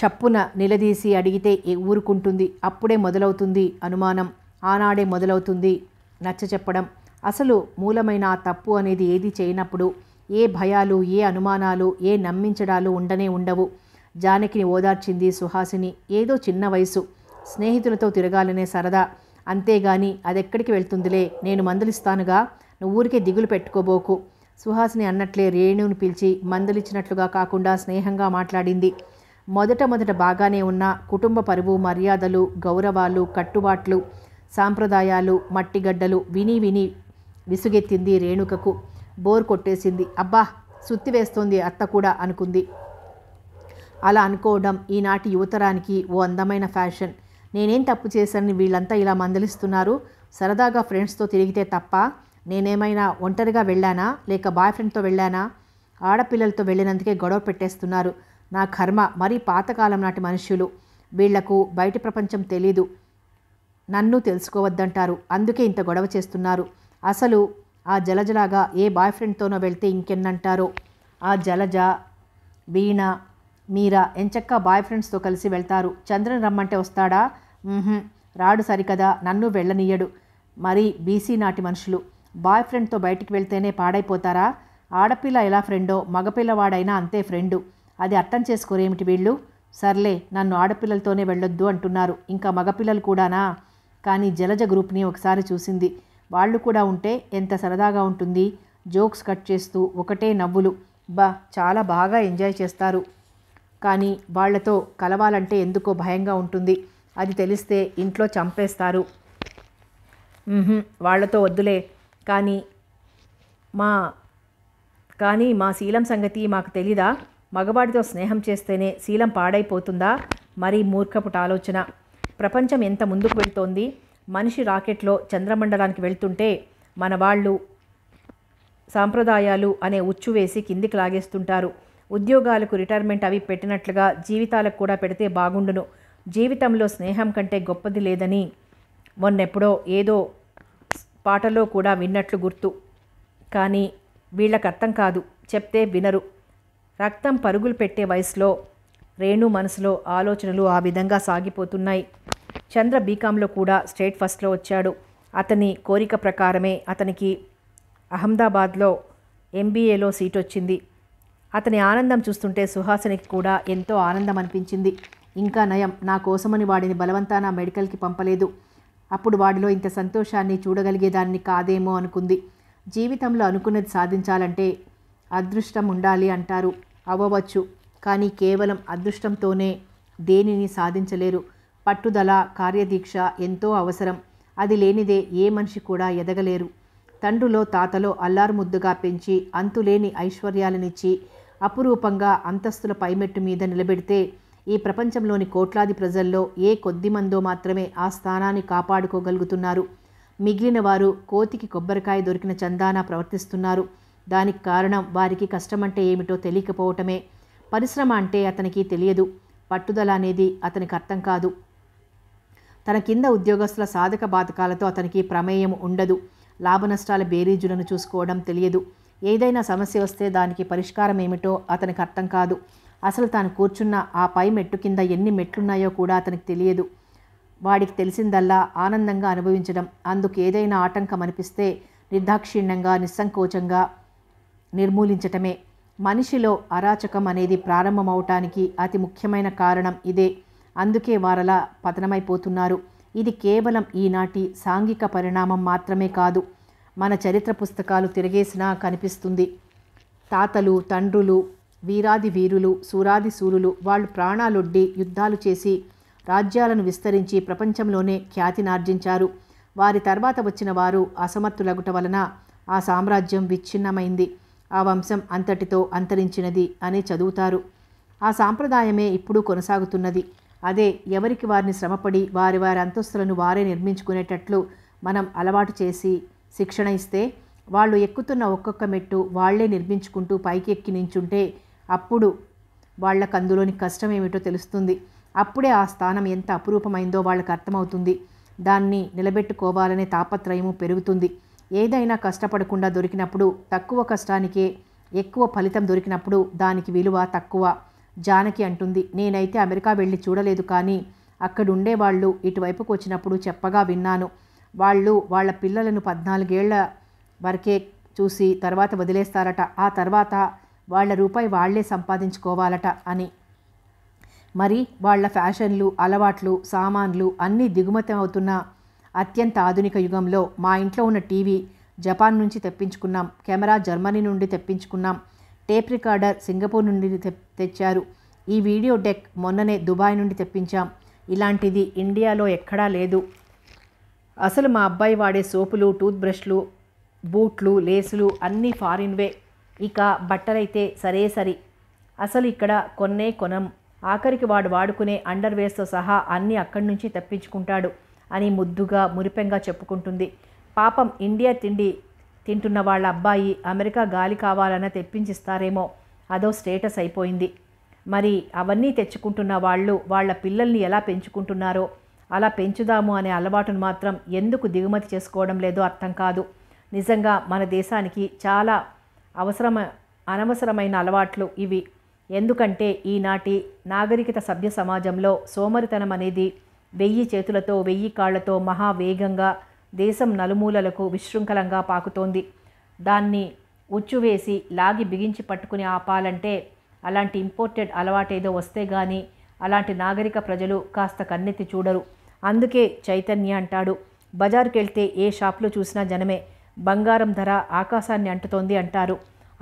చప్పున నిలదీసి అడిగితే ఊరుకుంటుంది అప్పుడే మొదలవుతుంది అనుమానం ఆనాడే మొదలవుతుంది నచ్చ చెప్పడం అసలు మూలమైన ఆ తప్పు అనేది ఏది చేయనప్పుడు ఏ భయాలు ఏ అనుమానాలు ఏ నమ్మించడాలు ఉండనే ఉండవు జానకిని ఓదార్చింది సుహాసిని ఏదో చిన్న వయసు స్నేహితులతో తిరగాలనే సరదా అంతేగాని అదెక్కడికి వెళ్తుందిలే నేను మందులిస్తానుగా నువ్వు ఊరికే దిగులు పెట్టుకోబోకు సుహాసిని అన్నట్లే రేణుని పిలిచి మందులిచ్చినట్లుగా కాకుండా స్నేహంగా మాట్లాడింది మొదట మొదట బాగానే ఉన్న కుటుంబ పరువు మర్యాదలు గౌరవాలు కట్టుబాట్లు సాంప్రదాయాలు మట్టిగడ్డలు విని విని విసుగెత్తింది రేణుకకు బోర్ కొట్టేసింది అబ్బా సుత్తి వేస్తోంది అత్త కూడా అనుకుంది అలా అనుకోవడం ఈనాటి యువతరానికి ఓ అందమైన ఫ్యాషన్ నేనేం తప్పు చేశానని వీళ్ళంతా ఇలా మందలిస్తున్నారు సరదాగా ఫ్రెండ్స్తో తిరిగితే తప్ప నేనేమైనా ఒంటరిగా వెళ్ళానా లేక బాయ్ ఫ్రెండ్తో వెళ్ళానా ఆడపిల్లలతో వెళ్ళినందుకే గొడవ పెట్టేస్తున్నారు నా కర్మ మరీ పాతకాలం నాటి మనుషులు వీళ్లకు బయట ప్రపంచం తెలీదు నన్ను తెలుసుకోవద్దంటారు అందుకే ఇంత గొడవ చేస్తున్నారు అసలు ఆ జలజలాగా ఏ బాయ్ ఫ్రెండ్తోనో వెళ్తే ఇంకెన్నంటారో ఆ జలజ వీణ మీరా ఎంచక్క బాయ్ ఫ్రెండ్స్తో కలిసి వెళ్తారు చంద్రన్ రమ్మంటే వస్తాడా రాడు సరికదా నన్ను వెళ్ళనీయడు మరి బీసీ నాటి మనుషులు బాయ్ ఫ్రెండ్తో బయటికి వెళ్తేనే పాడైపోతారా ఆడపిల్ల ఎలా ఫ్రెండో మగపిల్లవాడైనా అంతే ఫ్రెండు అది అర్థం చేసుకోరేమిటి వీళ్ళు సర్లే నన్ను ఆడపిల్లలతోనే వెళ్ళొద్దు అంటున్నారు ఇంకా మగపిల్లలు కూడానా కానీ జలజ గ్రూప్ని ఒకసారి చూసింది వాళ్ళు కూడా ఉంటే ఎంత సరదాగా ఉంటుంది జోక్స్ కట్ చేస్తూ ఒకటే నవ్వులు బా చాలా బాగా ఎంజాయ్ చేస్తారు కానీ వాళ్లతో కలవాలంటే ఎందుకో భయంగా ఉంటుంది అది తెలిస్తే ఇంట్లో చంపేస్తారు వాళ్లతో వద్దులే కానీ మా కానీ మా శీలం సంగతి మాకు తెలీదా మగవాడితో స్నేహం చేస్తేనే శీలం పాడైపోతుందా మరీ మూర్ఖపుట ఆలోచన ప్రపంచం ఎంత ముందుకు వెళ్తోంది మనిషి రాకెట్లో చంద్రమండలానికి వెళ్తుంటే మన వాళ్ళు సాంప్రదాయాలు అనే ఉచ్చు వేసి కిందికి లాగేస్తుంటారు ఉద్యోగాలకు రిటైర్మెంట్ అవి పెట్టినట్లుగా జీవితాలకు కూడా పెడితే బాగుండును జీవితంలో స్నేహం కంటే గొప్పది లేదని మొన్నెప్పుడో ఏదో పాటలో కూడా విన్నట్లు గుర్తు కానీ వీళ్ళకు అర్థం కాదు చెప్తే వినరు రక్తం పరుగులు పెట్టే వయసులో రేణు మనసులో ఆలోచనలు ఆ విధంగా సాగిపోతున్నాయి చంద్ర బీకాంలో కూడా స్టేట్ ఫస్ట్లో వచ్చాడు అతని కోరిక ప్రకారమే అతనికి అహ్మదాబాద్లో ఎంబీఏలో సీట్ వచ్చింది అతని ఆనందం చూస్తుంటే సుహాసనికి కూడా ఎంతో ఆనందం అనిపించింది ఇంకా నయం నా కోసమని వాడిని బలవంతాన మెడికల్కి పంపలేదు అప్పుడు వాడిలో ఇంత సంతోషాన్ని చూడగలిగేదాన్ని కాదేమో అనుకుంది జీవితంలో అనుకున్నది సాధించాలంటే అదృష్టం ఉండాలి అంటారు అవ్వవచ్చు కానీ కేవలం అదృష్టంతోనే దేనిని సాధించలేరు పట్టుదల కార్యదీక్ష ఎంతో అవసరం అది లేనిదే ఏ మనిషి కూడా ఎదగలేరు తండ్రులో తాతలో అల్లారుముద్దుగా పెంచి అంతులేని ఐశ్వర్యాలనిచ్చి అపురూపంగా అంతస్తుల పైమెట్టు మీద నిలబెడితే ఈ ప్రపంచంలోని కోట్లాది ప్రజల్లో ఏ కొద్దిమందో మాత్రమే ఆ స్థానాన్ని కాపాడుకోగలుగుతున్నారు మిగిలిన వారు కోతికి కొబ్బరికాయ దొరికిన చందానా ప్రవర్తిస్తున్నారు దానికి కారణం వారికి కష్టమంటే ఏమిటో తెలియకపోవటమే పరిశ్రమ అంటే అతనికి తెలియదు పట్టుదల అనేది అతనికి అర్థం కాదు తన కింద ఉద్యోగస్తుల సాధక బాధకాలతో అతనికి ప్రమేయం ఉండదు లాభనష్టాల బేరీజులను చూసుకోవడం తెలియదు ఏదైనా సమస్య వస్తే దానికి పరిష్కారం ఏమిటో అతనికి అర్థం కాదు అసలు తాను కూర్చున్న ఆ పై మెట్టు కింద ఎన్ని మెట్లున్నాయో కూడా అతనికి తెలియదు వాడికి తెలిసిందల్లా ఆనందంగా అనుభవించడం అందుకు ఏదైనా ఆటంకం అనిపిస్తే నిర్దాక్షిణ్యంగా నిస్సంకోచంగా నిర్మూలించటమే మనిషిలో అరాచకం అనేది ప్రారంభమవటానికి అతి ముఖ్యమైన కారణం ఇదే అందుకే వారలా పతనమైపోతున్నారు ఇది కేవలం ఈనాటి సాంఘిక పరిణామం మాత్రమే కాదు మన చరిత్ర పుస్తకాలు తిరిగేసినా కనిపిస్తుంది తాతలు తండ్రులు వీరాది వీరులు సూరాది సూరులు వాళ్ళు ప్రాణాలొడ్డి యుద్ధాలు చేసి రాజ్యాలను విస్తరించి ప్రపంచంలోనే ఖ్యాతినార్జించారు వారి తర్వాత వచ్చిన వారు అసమర్థులగుట వలన ఆ సామ్రాజ్యం విచ్ఛిన్నమైంది ఆ వంశం అంతటితో అంతరించినది అని చదువుతారు ఆ సాంప్రదాయమే ఇప్పుడు కొనసాగుతున్నది అదే ఎవరికి వారిని శ్రమపడి వారి వారి అంతస్తులను వారే నిర్మించుకునేటట్లు మనం అలవాటు చేసి శిక్షణ ఇస్తే వాళ్ళు ఎక్కుతున్న ఒక్కొక్క మెట్టు వాళ్లే నిర్మించుకుంటూ పైకి ఎక్కి నించుంటే అప్పుడు వాళ్ళకు అందులోని కష్టం ఏమిటో తెలుస్తుంది అప్పుడే ఆ స్థానం ఎంత అపురూపమైందో వాళ్ళకు అర్థమవుతుంది దాన్ని నిలబెట్టుకోవాలనే తాపత్రయము పెరుగుతుంది ఏదైనా కష్టపడకుండా దొరికినప్పుడు తక్కువ కష్టానికే ఎక్కువ ఫలితం దొరికినప్పుడు దానికి విలువ తక్కువ జానకి అంటుంది నేనైతే అమెరికా వెళ్ళి చూడలేదు కానీ అక్కడుండే వాళ్ళు ఇటువైపుకు వచ్చినప్పుడు చెప్పగా విన్నాను వాళ్ళు వాళ్ళ పిల్లలను పద్నాలుగేళ్ల వరకే చూసి తర్వాత వదిలేస్తారట ఆ తర్వాత వాళ్ళ రూపాయి వాళ్లే సంపాదించుకోవాలట అని మరి వాళ్ళ ఫ్యాషన్లు అలవాట్లు సామాన్లు అన్నీ దిగుమతి అవుతున్న అత్యంత ఆధునిక యుగంలో మా ఇంట్లో ఉన్న టీవీ జపాన్ నుంచి తెప్పించుకున్నాం కెమెరా జర్మనీ నుండి తెప్పించుకున్నాం టేప్ రికార్డర్ సింగపూర్ నుండి తెప్ తెచ్చారు ఈ వీడియో డెక్ మొన్ననే దుబాయ్ నుండి తెప్పించాం ఇలాంటిది ఇండియాలో ఎక్కడా లేదు అసలు మా అబ్బాయి వాడే సోపులు టూత్ బ్రష్లు బూట్లు లేసులు అన్నీ ఫారిన్వే ఇక బట్టలైతే సరే సరి అసలు ఇక్కడ కొన్నే కొనం ఆఖరికి వాడు వాడుకునే అండర్వేర్స్తో సహా అన్నీ అక్కడి నుంచి తప్పించుకుంటాడు అని ముద్దుగా మురిపెంగా చెప్పుకుంటుంది పాపం ఇండియా తిండి తింటున్న వాళ్ళ అబ్బాయి అమెరికా గాలి కావాలన్న తెప్పించిస్తారేమో అదో స్టేటస్ అయిపోయింది మరి అవన్నీ తెచ్చుకుంటున్న వాళ్ళు వాళ్ళ పిల్లల్ని ఎలా పెంచుకుంటున్నారో అలా పెంచుదాము అనే అలవాటును మాత్రం ఎందుకు దిగుమతి చేసుకోవడం లేదో అర్థం కాదు నిజంగా మన దేశానికి చాలా అవసరమ అనవసరమైన అలవాట్లు ఇవి ఎందుకంటే ఈనాటి నాగరికత సభ్య సమాజంలో సోమరితనం అనేది వెయ్యి చేతులతో వెయ్యి కాళ్లతో మహావేగంగా దేశం నలుమూలలకు విశృంఖలంగా పాకుతోంది దాన్ని ఉచ్చు వేసి లాగి బిగించి పట్టుకుని ఆపాలంటే అలాంటి ఇంపోర్టెడ్ అలవాటేదో వస్తే కానీ అలాంటి నాగరిక ప్రజలు కాస్త కన్నెత్తి చూడరు అందుకే చైతన్య అంటాడు బజారుకెళ్తే ఏ షాప్లో చూసినా జనమే బంగారం ధర ఆకాశాన్ని అంటుతోంది అంటారు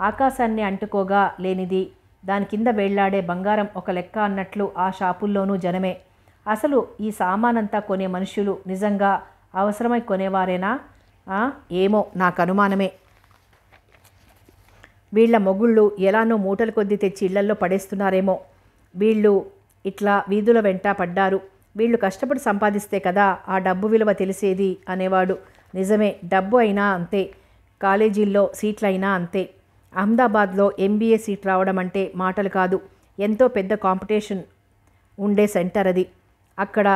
ఆకాశాన్ని అంటుకోగా లేనిది దాని కింద వెళ్లాడే బంగారం ఒక లెక్క అన్నట్లు ఆ షాపుల్లోనూ జనమే అసలు ఈ సామానంతా కొనే మనుషులు నిజంగా అవసరమై కొనేవారేనా ఏమో నాకు అనుమానమే వీళ్ళ మొగుళ్ళు ఎలానో మూటలు కొద్ది తెచ్చి ఇళ్లల్లో పడేస్తున్నారేమో వీళ్ళు ఇట్లా వీధుల వెంట పడ్డారు వీళ్ళు కష్టపడి సంపాదిస్తే కదా ఆ డబ్బు విలువ తెలిసేది అనేవాడు నిజమే డబ్బు అయినా అంతే కాలేజీల్లో సీట్లైనా అంతే అహ్మదాబాద్లో ఎంబీఏ సీట్ రావడం అంటే మాటలు కాదు ఎంతో పెద్ద కాంపిటీషన్ ఉండే సెంటర్ అది అక్కడ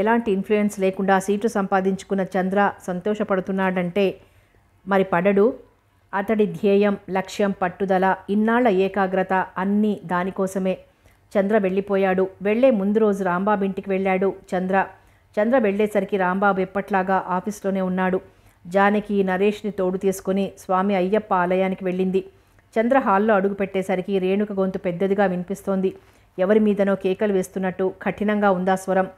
ఎలాంటి ఇన్ఫ్లుయెన్స్ లేకుండా సీటు సంపాదించుకున్న చంద్ర సంతోషపడుతున్నాడంటే మరి పడడు అతడి ధ్యేయం లక్ష్యం పట్టుదల ఇన్నాళ్ల ఏకాగ్రత అన్నీ దానికోసమే చంద్ర వెళ్ళిపోయాడు వెళ్లే ముందు రోజు రాంబాబు ఇంటికి వెళ్ళాడు చంద్ర చంద్ర వెళ్లేసరికి రాంబాబు ఎప్పట్లాగా ఆఫీస్లోనే ఉన్నాడు జానకి నరేష్ని తోడు తీసుకుని స్వామి అయ్యప్ప ఆలయానికి వెళ్ళింది చంద్ర హాల్లో అడుగు పెట్టేసరికి రేణుక గొంతు పెద్దదిగా వినిపిస్తోంది ఎవరి మీదనో కేకలు వేస్తున్నట్టు కఠినంగా ఉందా స్వరం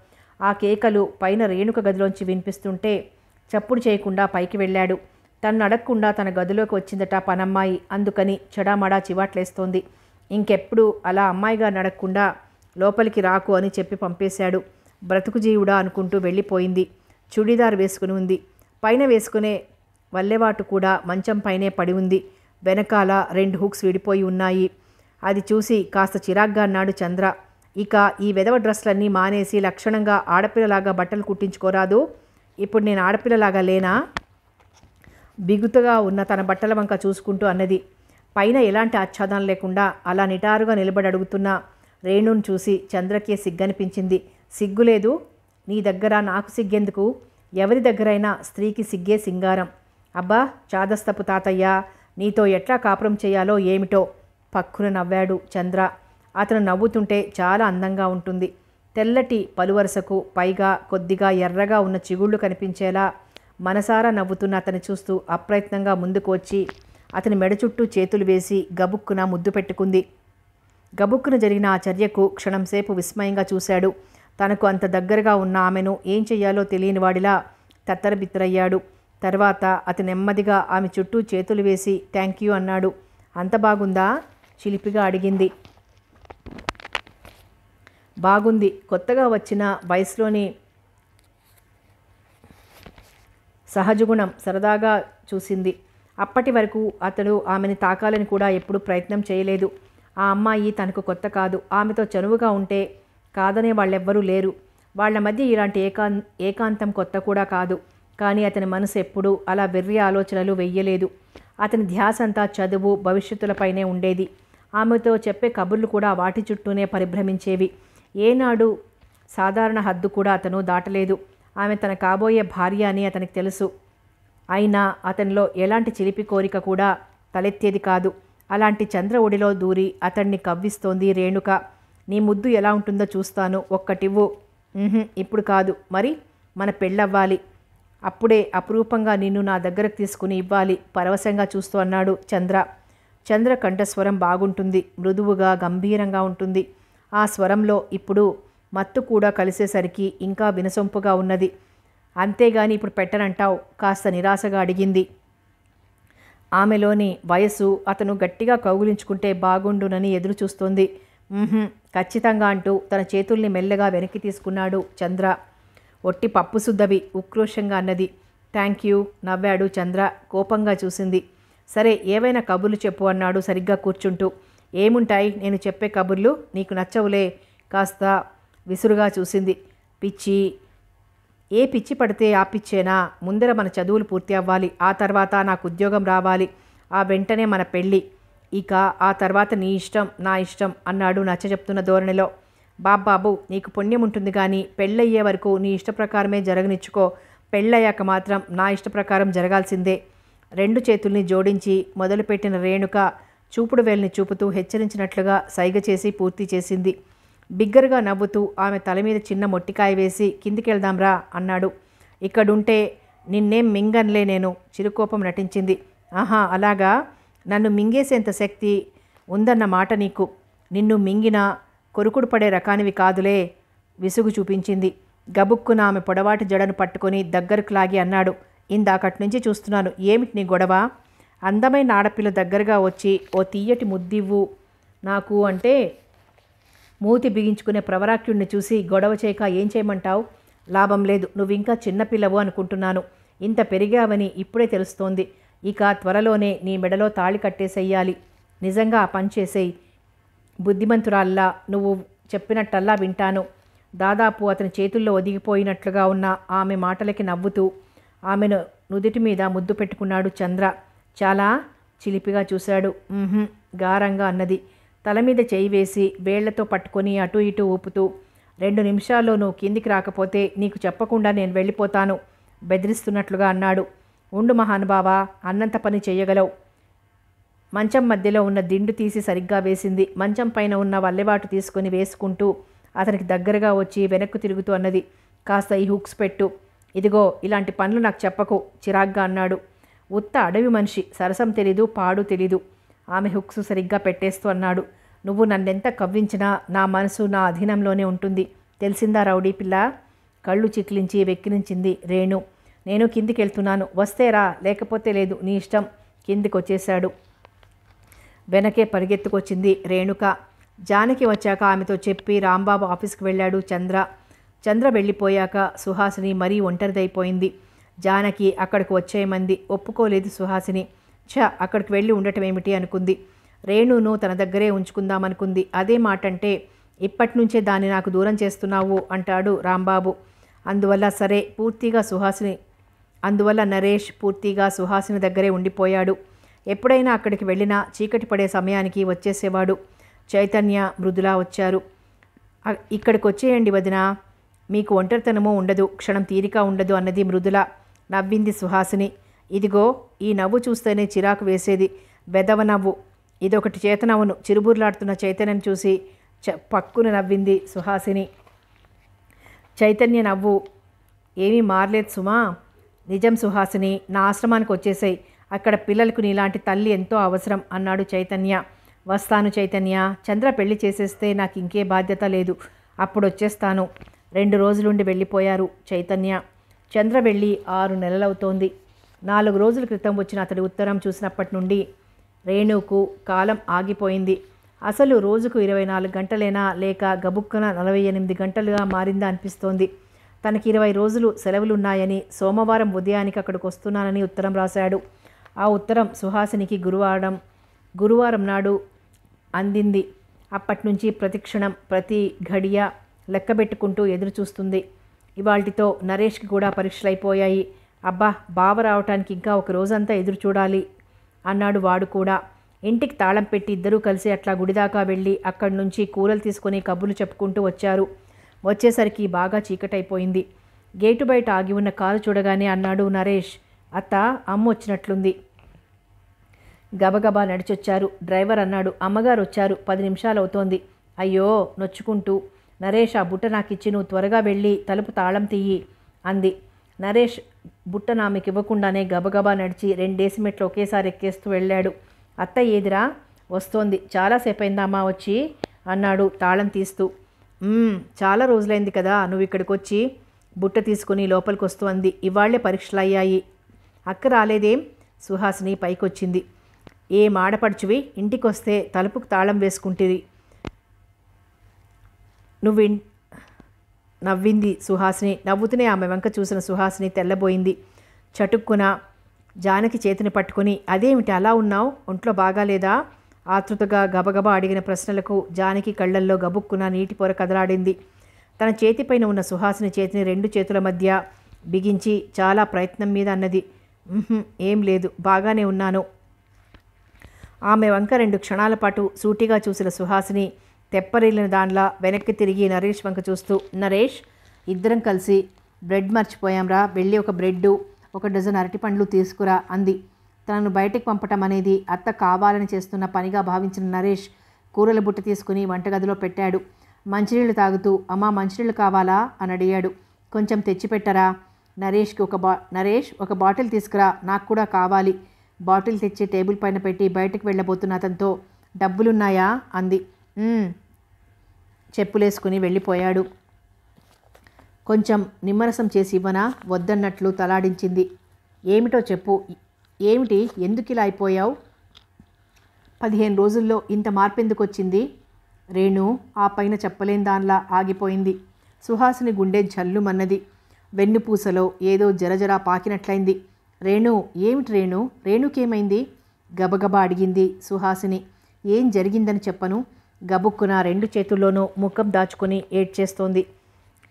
ఆ కేకలు పైన రేణుక గదిలోంచి వినిపిస్తుంటే చప్పుడు చేయకుండా పైకి వెళ్ళాడు తను అడగకుండా తన గదిలోకి వచ్చిందట పనమ్మాయి అందుకని చెడామడా చివాట్లేస్తోంది ఇంకెప్పుడు అలా అమ్మాయిగా నడకుండా లోపలికి రాకు అని చెప్పి పంపేశాడు బ్రతుకు జీవుడా అనుకుంటూ వెళ్ళిపోయింది చుడిదార్ వేసుకుని ఉంది పైన వేసుకునే వల్లెవాటు కూడా మంచం పైనే పడి ఉంది వెనకాల రెండు హుక్స్ విడిపోయి ఉన్నాయి అది చూసి కాస్త చిరాగ్గా అన్నాడు చంద్ర ఇక ఈ విధవ డ్రెస్లన్నీ మానేసి లక్షణంగా ఆడపిల్లలాగా బట్టలు కుట్టించుకోరాదు ఇప్పుడు నేను ఆడపిల్లలాగా లేనా బిగుతగా ఉన్న తన బట్టల వంక చూసుకుంటూ అన్నది పైన ఎలాంటి ఆచ్ఛాదనం లేకుండా అలా నిటారుగా నిలబడి అడుగుతున్న రేణును చూసి చంద్రకే సిగ్గనిపించింది సిగ్గులేదు నీ దగ్గర నాకు సిగ్గేందుకు ఎవరి దగ్గరైనా స్త్రీకి సిగ్గే సింగారం అబ్బా చాదస్తపు తాతయ్య నీతో ఎట్లా కాపురం చేయాలో ఏమిటో పక్కున నవ్వాడు చంద్ర అతను నవ్వుతుంటే చాలా అందంగా ఉంటుంది తెల్లటి పలువరుసకు పైగా కొద్దిగా ఎర్రగా ఉన్న చిగుళ్ళు కనిపించేలా మనసారా నవ్వుతున్న అతని చూస్తూ అప్రయత్నంగా ముందుకు వచ్చి అతని మెడ చుట్టూ చేతులు వేసి గబుక్కున ముద్దు పెట్టుకుంది గబుక్కున జరిగిన ఆ చర్యకు క్షణంసేపు విస్మయంగా చూశాడు తనకు అంత దగ్గరగా ఉన్న ఆమెను ఏం చెయ్యాలో తెలియని వాడిలా తత్తరబిత్తరయ్యాడు తర్వాత అతి నెమ్మదిగా ఆమె చుట్టూ చేతులు వేసి థ్యాంక్ యూ అన్నాడు అంత బాగుందా చిలిపిగా అడిగింది బాగుంది కొత్తగా వచ్చిన వయసులోని సహజగుణం సరదాగా చూసింది అప్పటి వరకు అతడు ఆమెని తాకాలని కూడా ఎప్పుడు ప్రయత్నం చేయలేదు ఆ అమ్మాయి తనకు కొత్త కాదు ఆమెతో చనువుగా ఉంటే కాదనే వాళ్ళెవ్వరూ లేరు వాళ్ల మధ్య ఇలాంటి ఏకా ఏకాంతం కొత్త కూడా కాదు కానీ అతని మనసు ఎప్పుడూ అలా వెర్రి ఆలోచనలు వెయ్యలేదు అతని ధ్యాస అంతా చదువు భవిష్యత్తులపైనే ఉండేది ఆమెతో చెప్పే కబుర్లు కూడా వాటి చుట్టూనే పరిభ్రమించేవి ఏనాడు సాధారణ హద్దు కూడా అతను దాటలేదు ఆమె తన కాబోయే భార్య అని అతనికి తెలుసు అయినా అతనిలో ఎలాంటి చిలిపి కోరిక కూడా తలెత్తేది కాదు అలాంటి చంద్ర ఒడిలో దూరి అతన్ని కవ్విస్తోంది రేణుక నీ ముద్దు ఎలా ఉంటుందో చూస్తాను ఒక్కటివ్వు ఇప్పుడు కాదు మరి మన పెళ్ళవ్వాలి అప్పుడే అపురూపంగా నిన్ను నా దగ్గరకు తీసుకుని ఇవ్వాలి పరవశంగా చూస్తూ అన్నాడు చంద్ర చంద్ర కంఠస్వరం బాగుంటుంది మృదువుగా గంభీరంగా ఉంటుంది ఆ స్వరంలో ఇప్పుడు మత్తు కూడా కలిసేసరికి ఇంకా వినసొంపుగా ఉన్నది అంతేగాని ఇప్పుడు పెట్టనంటావు కాస్త నిరాశగా అడిగింది ఆమెలోని వయస్సు అతను గట్టిగా కౌగులించుకుంటే బాగుండునని ఎదురు చూస్తోంది ఖచ్చితంగా అంటూ తన చేతుల్ని మెల్లగా వెనక్కి తీసుకున్నాడు చంద్ర ఒట్టి పప్పు శుద్ధవి ఉక్రోషంగా అన్నది థ్యాంక్ యూ నవ్వాడు చంద్ర కోపంగా చూసింది సరే ఏవైనా కబుర్లు చెప్పు అన్నాడు సరిగ్గా కూర్చుంటూ ఏముంటాయి నేను చెప్పే కబుర్లు నీకు నచ్చవులే కాస్త విసురుగా చూసింది పిచ్చి ఏ పిచ్చి పడితే ఆ పిచ్చేనా ముందర మన చదువులు పూర్తి అవ్వాలి ఆ తర్వాత నాకు ఉద్యోగం రావాలి ఆ వెంటనే మన పెళ్ళి ఇక ఆ తర్వాత నీ ఇష్టం నా ఇష్టం అన్నాడు నచ్చ చెప్తున్న ధోరణిలో బాబాబు నీకు పుణ్యం ఉంటుంది కానీ పెళ్ళయ్యే వరకు నీ ఇష్ట ప్రకారమే జరగనిచ్చుకో పెళ్ళయ్యాక మాత్రం నా ఇష్ట ప్రకారం జరగాల్సిందే రెండు చేతుల్ని జోడించి మొదలుపెట్టిన రేణుక చూపుడు వేలిని చూపుతూ హెచ్చరించినట్లుగా సైగ చేసి పూర్తి చేసింది బిగ్గరగా నవ్వుతూ ఆమె తల మీద చిన్న మొట్టికాయ వేసి కిందికెళ్దాంరా అన్నాడు ఇక్కడుంటే నిన్నేం మింగన్లే నేను చిరుకోపం నటించింది ఆహా అలాగా నన్ను మింగేసేంత శక్తి ఉందన్న మాట నీకు నిన్ను మింగిన కొరుకుడు పడే రకానివి కాదులే విసుగు చూపించింది గబుక్కున ఆమె పొడవాటి జడను పట్టుకొని దగ్గరకు లాగి అన్నాడు ఇందాకటి నుంచి చూస్తున్నాను ఏమిటి నీ గొడవ అందమైన ఆడపిల్ల దగ్గరగా వచ్చి ఓ తీయటి ముద్దివ్వు నాకు అంటే మూతి బిగించుకునే ప్రవరాక్యుడిని చూసి గొడవ చేయక ఏం చేయమంటావు లాభం లేదు నువ్వింకా చిన్నపిల్లవు అనుకుంటున్నాను ఇంత పెరిగావని ఇప్పుడే తెలుస్తోంది ఇక త్వరలోనే నీ మెడలో తాళి కట్టేసేయాలి నిజంగా ఆ పని చేసేయి బుద్ధిమంతురాల్లా నువ్వు చెప్పినట్టల్లా వింటాను దాదాపు అతని చేతుల్లో ఒదిగిపోయినట్లుగా ఉన్న ఆమె మాటలకి నవ్వుతూ ఆమెను నుదిటి మీద ముద్దు పెట్టుకున్నాడు చంద్ర చాలా చిలిపిగా చూశాడు గారంగా అన్నది తల మీద చేయి వేసి వేళ్లతో పట్టుకొని అటు ఇటు ఊపుతూ రెండు నిమిషాల్లో నువ్వు కిందికి రాకపోతే నీకు చెప్పకుండా నేను వెళ్ళిపోతాను బెదిరిస్తున్నట్లుగా అన్నాడు ఉండు మహానుభావా అన్నంత పని చేయగలవు మంచం మధ్యలో ఉన్న దిండు తీసి సరిగ్గా వేసింది మంచం పైన ఉన్న వల్లెవాటు తీసుకొని వేసుకుంటూ అతనికి దగ్గరగా వచ్చి వెనక్కు తిరుగుతూ అన్నది కాస్త ఈ హుక్స్ పెట్టు ఇదిగో ఇలాంటి పనులు నాకు చెప్పకు చిరాగ్గా అన్నాడు ఉత్త అడవి మనిషి సరసం తెలీదు పాడు తెలీదు ఆమె హుక్స్ సరిగ్గా పెట్టేస్తూ అన్నాడు నువ్వు నన్నెంత కవ్వించినా నా మనసు నా అధీనంలోనే ఉంటుంది తెలిసిందా రౌడీ పిల్ల కళ్ళు చిట్లించి వెక్కిరించింది రేణు నేను కిందికి వెళ్తున్నాను వస్తే రా లేకపోతే లేదు నీ ఇష్టం కిందికి వచ్చేశాడు వెనకే పరిగెత్తుకొచ్చింది రేణుక జానకి వచ్చాక ఆమెతో చెప్పి రాంబాబు ఆఫీస్కి వెళ్ళాడు చంద్ర చంద్ర వెళ్ళిపోయాక సుహాసిని మరీ ఒంటరిదైపోయింది జానకి అక్కడికి వచ్చేయమంది ఒప్పుకోలేదు సుహాసిని ఛ అక్కడికి వెళ్ళి ఉండటం ఏమిటి అనుకుంది రేణును తన దగ్గరే ఉంచుకుందామనుకుంది అదే మాట అంటే ఇప్పటి నుంచే దాన్ని నాకు దూరం చేస్తున్నావు అంటాడు రాంబాబు అందువల్ల సరే పూర్తిగా సుహాసిని అందువల్ల నరేష్ పూర్తిగా సుహాసిని దగ్గరే ఉండిపోయాడు ఎప్పుడైనా అక్కడికి వెళ్ళినా చీకటి పడే సమయానికి వచ్చేసేవాడు చైతన్య మృదులా వచ్చారు ఇక్కడికి వచ్చేయండి వదిన మీకు ఒంటరితనమో ఉండదు క్షణం తీరిక ఉండదు అన్నది మృదుల నవ్వింది సుహాసిని ఇదిగో ఈ నవ్వు చూస్తేనే చిరాకు వేసేది వెదవ నవ్వు ఇదొకటి చేతనవ్వును చిరుబుర్లాడుతున్న చైతన్యం చూసి చ పక్కున నవ్వింది సుహాసిని చైతన్య నవ్వు ఏమీ మారలేదు సుమా నిజం సుహాసిని నా ఆశ్రమానికి వచ్చేసాయి అక్కడ పిల్లలకు నీలాంటి తల్లి ఎంతో అవసరం అన్నాడు చైతన్య వస్తాను చైతన్య చంద్ర పెళ్లి చేసేస్తే నాకు ఇంకే బాధ్యత లేదు అప్పుడు వచ్చేస్తాను రెండు రోజులుండి వెళ్ళిపోయారు చైతన్య చంద్ర వెళ్ళి ఆరు నెలలవుతోంది నాలుగు రోజుల క్రితం వచ్చిన అతడి ఉత్తరం చూసినప్పటి నుండి రేణుకు కాలం ఆగిపోయింది అసలు రోజుకు ఇరవై నాలుగు గంటలేనా లేక గబుక్కున నలభై ఎనిమిది గంటలుగా మారిందా అనిపిస్తోంది తనకి ఇరవై రోజులు సెలవులున్నాయని సోమవారం ఉదయానికి అక్కడికి వస్తున్నానని ఉత్తరం రాశాడు ఆ ఉత్తరం సుహాసినికి గురువారం గురువారం నాడు అందింది అప్పటి నుంచి ప్రతిక్షణం ప్రతి ఘడియ లెక్కబెట్టుకుంటూ ఎదురుచూస్తుంది ఇవాల్టితో నరేష్కి కూడా పరీక్షలైపోయాయి అబ్బా బావ రావటానికి ఇంకా ఒక రోజంతా ఎదురు చూడాలి అన్నాడు వాడు కూడా ఇంటికి తాళం పెట్టి ఇద్దరూ కలిసి అట్లా గుడిదాకా వెళ్ళి అక్కడి నుంచి కూరలు తీసుకుని కబుర్లు చెప్పుకుంటూ వచ్చారు వచ్చేసరికి బాగా చీకటైపోయింది గేటు బయట ఆగి ఉన్న కారు చూడగానే అన్నాడు నరేష్ అత్త అమ్మ వచ్చినట్లుంది గబగబా నడిచొచ్చారు డ్రైవర్ అన్నాడు అమ్మగారు వచ్చారు పది నిమిషాలు అవుతోంది అయ్యో నొచ్చుకుంటూ నరేష్ ఆ బుట్ట నాకు ఇచ్చి నువ్వు త్వరగా వెళ్ళి తలుపు తాళం తీయి అంది నరేష్ బుట్టను ఆమెకి ఇవ్వకుండానే గబగబా నడిచి రెండేసి మెట్లు ఒకేసారి ఎక్కేస్తూ వెళ్ళాడు అత్త ఏదిరా వస్తోంది చాలాసేపు అయిందామా వచ్చి అన్నాడు తాళం తీస్తూ చాలా రోజులైంది కదా నువ్వు ఇక్కడికి వచ్చి బుట్ట తీసుకుని లోపలికి వస్తూ అంది ఇవాళ్లే పరీక్షలు అయ్యాయి అక్క రాలేదేం సుహాసిని పైకొచ్చింది ఏం ఆడపడుచువి ఇంటికొస్తే తలుపుకు తాళం వేసుకుంటుంది నువ్వు నవ్వింది సుహాసిని నవ్వుతూనే ఆమె వంక చూసిన సుహాసిని తెల్లబోయింది చటుక్కున జానకి చేతిని పట్టుకుని అదేమిటి అలా ఉన్నావు ఒంట్లో బాగాలేదా ఆతృతగా గబగబా అడిగిన ప్రశ్నలకు జానకి కళ్ళల్లో గబుక్కున నీటి పొర కదలాడింది తన చేతిపైన ఉన్న సుహాసిని చేతిని రెండు చేతుల మధ్య బిగించి చాలా ప్రయత్నం మీద అన్నది ఏం లేదు బాగానే ఉన్నాను ఆమె వంక రెండు క్షణాల పాటు సూటిగా చూసిన సుహాసిని తెప్పరిల్లిన దానిలా వెనక్కి తిరిగి నరేష్ వంక చూస్తూ నరేష్ ఇద్దరం కలిసి బ్రెడ్ మర్చిపోయాంరా వెళ్ళి ఒక బ్రెడ్డు ఒక డజన్ అరటి పండ్లు తీసుకురా అంది తనను బయటికి పంపటం అనేది అత్త కావాలని చేస్తున్న పనిగా భావించిన నరేష్ కూరల బుట్ట తీసుకుని వంటగదిలో పెట్టాడు మంచినీళ్ళు తాగుతూ అమ్మా మంచినీళ్ళు కావాలా అని అడిగాడు కొంచెం తెచ్చిపెట్టరా నరేష్కి ఒక బా నరేష్ ఒక బాటిల్ తీసుకురా నాకు కూడా కావాలి బాటిల్ తెచ్చి టేబుల్ పైన పెట్టి బయటకు వెళ్ళబోతున్న అతనితో డబ్బులున్నాయా అంది చెప్పులేసుకుని వెళ్ళిపోయాడు కొంచెం నిమ్మరసం చేసి ఇవ్వనా వద్దన్నట్లు తలాడించింది ఏమిటో చెప్పు ఏమిటి ఎందుకిలా అయిపోయావు పదిహేను రోజుల్లో ఇంత మార్పెందుకు వచ్చింది రేణు ఆ పైన చెప్పలేని దానిలా ఆగిపోయింది సుహాసిని గుండె జల్లుమన్నది వెన్నుపూసలో ఏదో జరజరా పాకినట్లయింది రేణు ఏమిటి రేణు రేణుకేమైంది గబగబా అడిగింది సుహాసిని ఏం జరిగిందని చెప్పను గబుక్కున రెండు చేతుల్లోనూ ముఖం దాచుకుని ఏడ్చేస్తోంది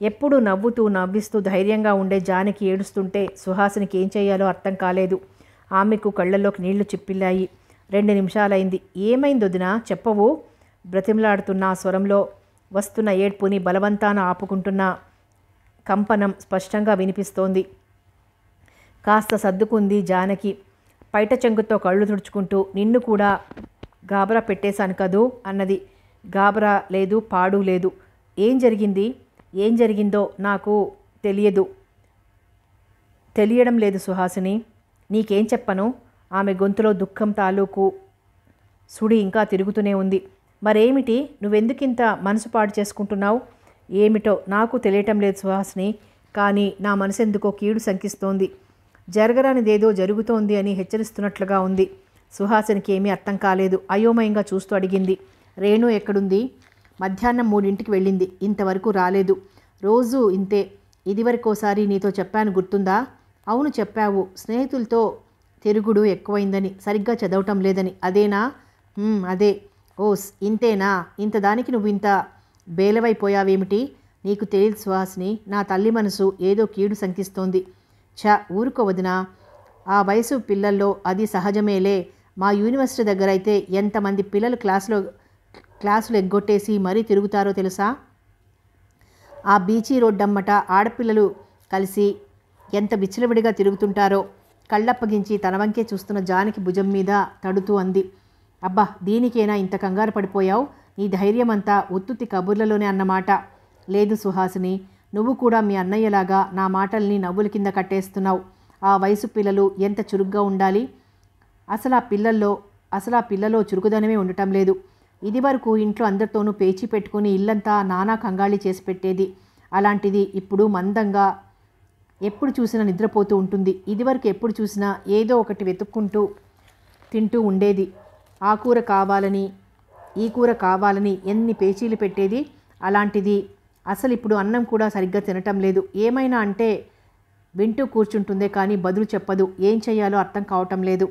ఎప్పుడు నవ్వుతూ నవ్విస్తూ ధైర్యంగా ఉండే జానకి ఏడుస్తుంటే సుహాసినికి ఏం చేయాలో అర్థం కాలేదు ఆమెకు కళ్ళల్లోకి నీళ్లు చిప్పిల్లాయి రెండు నిమిషాలైంది ఏమైంది వదినా చెప్పవు బ్రతిమలాడుతున్న స్వరంలో వస్తున్న ఏడ్పుని బలవంతాన ఆపుకుంటున్న కంపనం స్పష్టంగా వినిపిస్తోంది కాస్త సర్దుకుంది జానకి పైట చెంగుతో కళ్ళు తుడుచుకుంటూ నిన్ను కూడా గాబరా పెట్టేశాను కదూ అన్నది గాబరా లేదు పాడు లేదు ఏం జరిగింది ఏం జరిగిందో నాకు తెలియదు తెలియడం లేదు సుహాసిని నీకేం చెప్పను ఆమె గొంతులో దుఃఖం తాలూకు సుడి ఇంకా తిరుగుతూనే ఉంది మరేమిటి నువ్వెందుకింత మనసు పాడు చేసుకుంటున్నావు ఏమిటో నాకు తెలియటం లేదు సుహాసిని కానీ నా మనసెందుకో కీడు శంకిస్తోంది జరగరానిదేదో జరుగుతోంది అని హెచ్చరిస్తున్నట్లుగా ఉంది సుహాసినికి ఏమీ అర్థం కాలేదు అయోమయంగా చూస్తూ అడిగింది రేణు ఎక్కడుంది మధ్యాహ్నం మూడింటికి వెళ్ళింది ఇంతవరకు రాలేదు రోజు ఇంతే ఇదివరకోసారి నీతో చెప్పాను గుర్తుందా అవును చెప్పావు స్నేహితులతో తిరుగుడు ఎక్కువైందని సరిగ్గా చదవటం లేదని అదేనా అదే ఓస్ ఇంతేనా ఇంత దానికి నువ్వు ఇంత బేలవైపోయావేమిటి నీకు తెలియదు సుహాస్ని నా తల్లి మనసు ఏదో కీడు శంకిస్తోంది చ ఊరుకోవదినా ఆ వయసు పిల్లల్లో అది సహజమేలే మా యూనివర్సిటీ దగ్గర అయితే ఎంతమంది పిల్లలు క్లాసులో క్లాసులు ఎగ్గొట్టేసి మరీ తిరుగుతారో తెలుసా ఆ బీచీ రోడ్డమ్మట ఆడపిల్లలు కలిసి ఎంత బిచ్చలవిడిగా తిరుగుతుంటారో కళ్ళప్పగించి తన వంకే చూస్తున్న జానికి భుజం మీద తడుతూ అంది అబ్బా దీనికైనా ఇంత కంగారు పడిపోయావు నీ ధైర్యమంతా ఒత్తుతి కబుర్లలోనే అన్నమాట లేదు సుహాసిని నువ్వు కూడా మీ అన్నయ్యలాగా నా మాటల్ని నవ్వుల కింద కట్టేస్తున్నావు ఆ వయసు పిల్లలు ఎంత చురుగ్గా ఉండాలి అసలు ఆ పిల్లల్లో అసలు ఆ పిల్లలో చురుకుదనమే ఉండటం లేదు ఇది వరకు ఇంట్లో అందరితోనూ పేచి పెట్టుకుని ఇల్లంతా నానా కంగాళి చేసి పెట్టేది అలాంటిది ఇప్పుడు మందంగా ఎప్పుడు చూసినా నిద్రపోతూ ఉంటుంది ఇదివరకు ఎప్పుడు చూసినా ఏదో ఒకటి వెతుక్కుంటూ తింటూ ఉండేది ఆ కూర కావాలని ఈ కూర కావాలని ఎన్ని పేచీలు పెట్టేది అలాంటిది అసలు ఇప్పుడు అన్నం కూడా సరిగ్గా తినటం లేదు ఏమైనా అంటే వింటూ కూర్చుంటుందే కానీ బదులు చెప్పదు ఏం చేయాలో అర్థం కావటం లేదు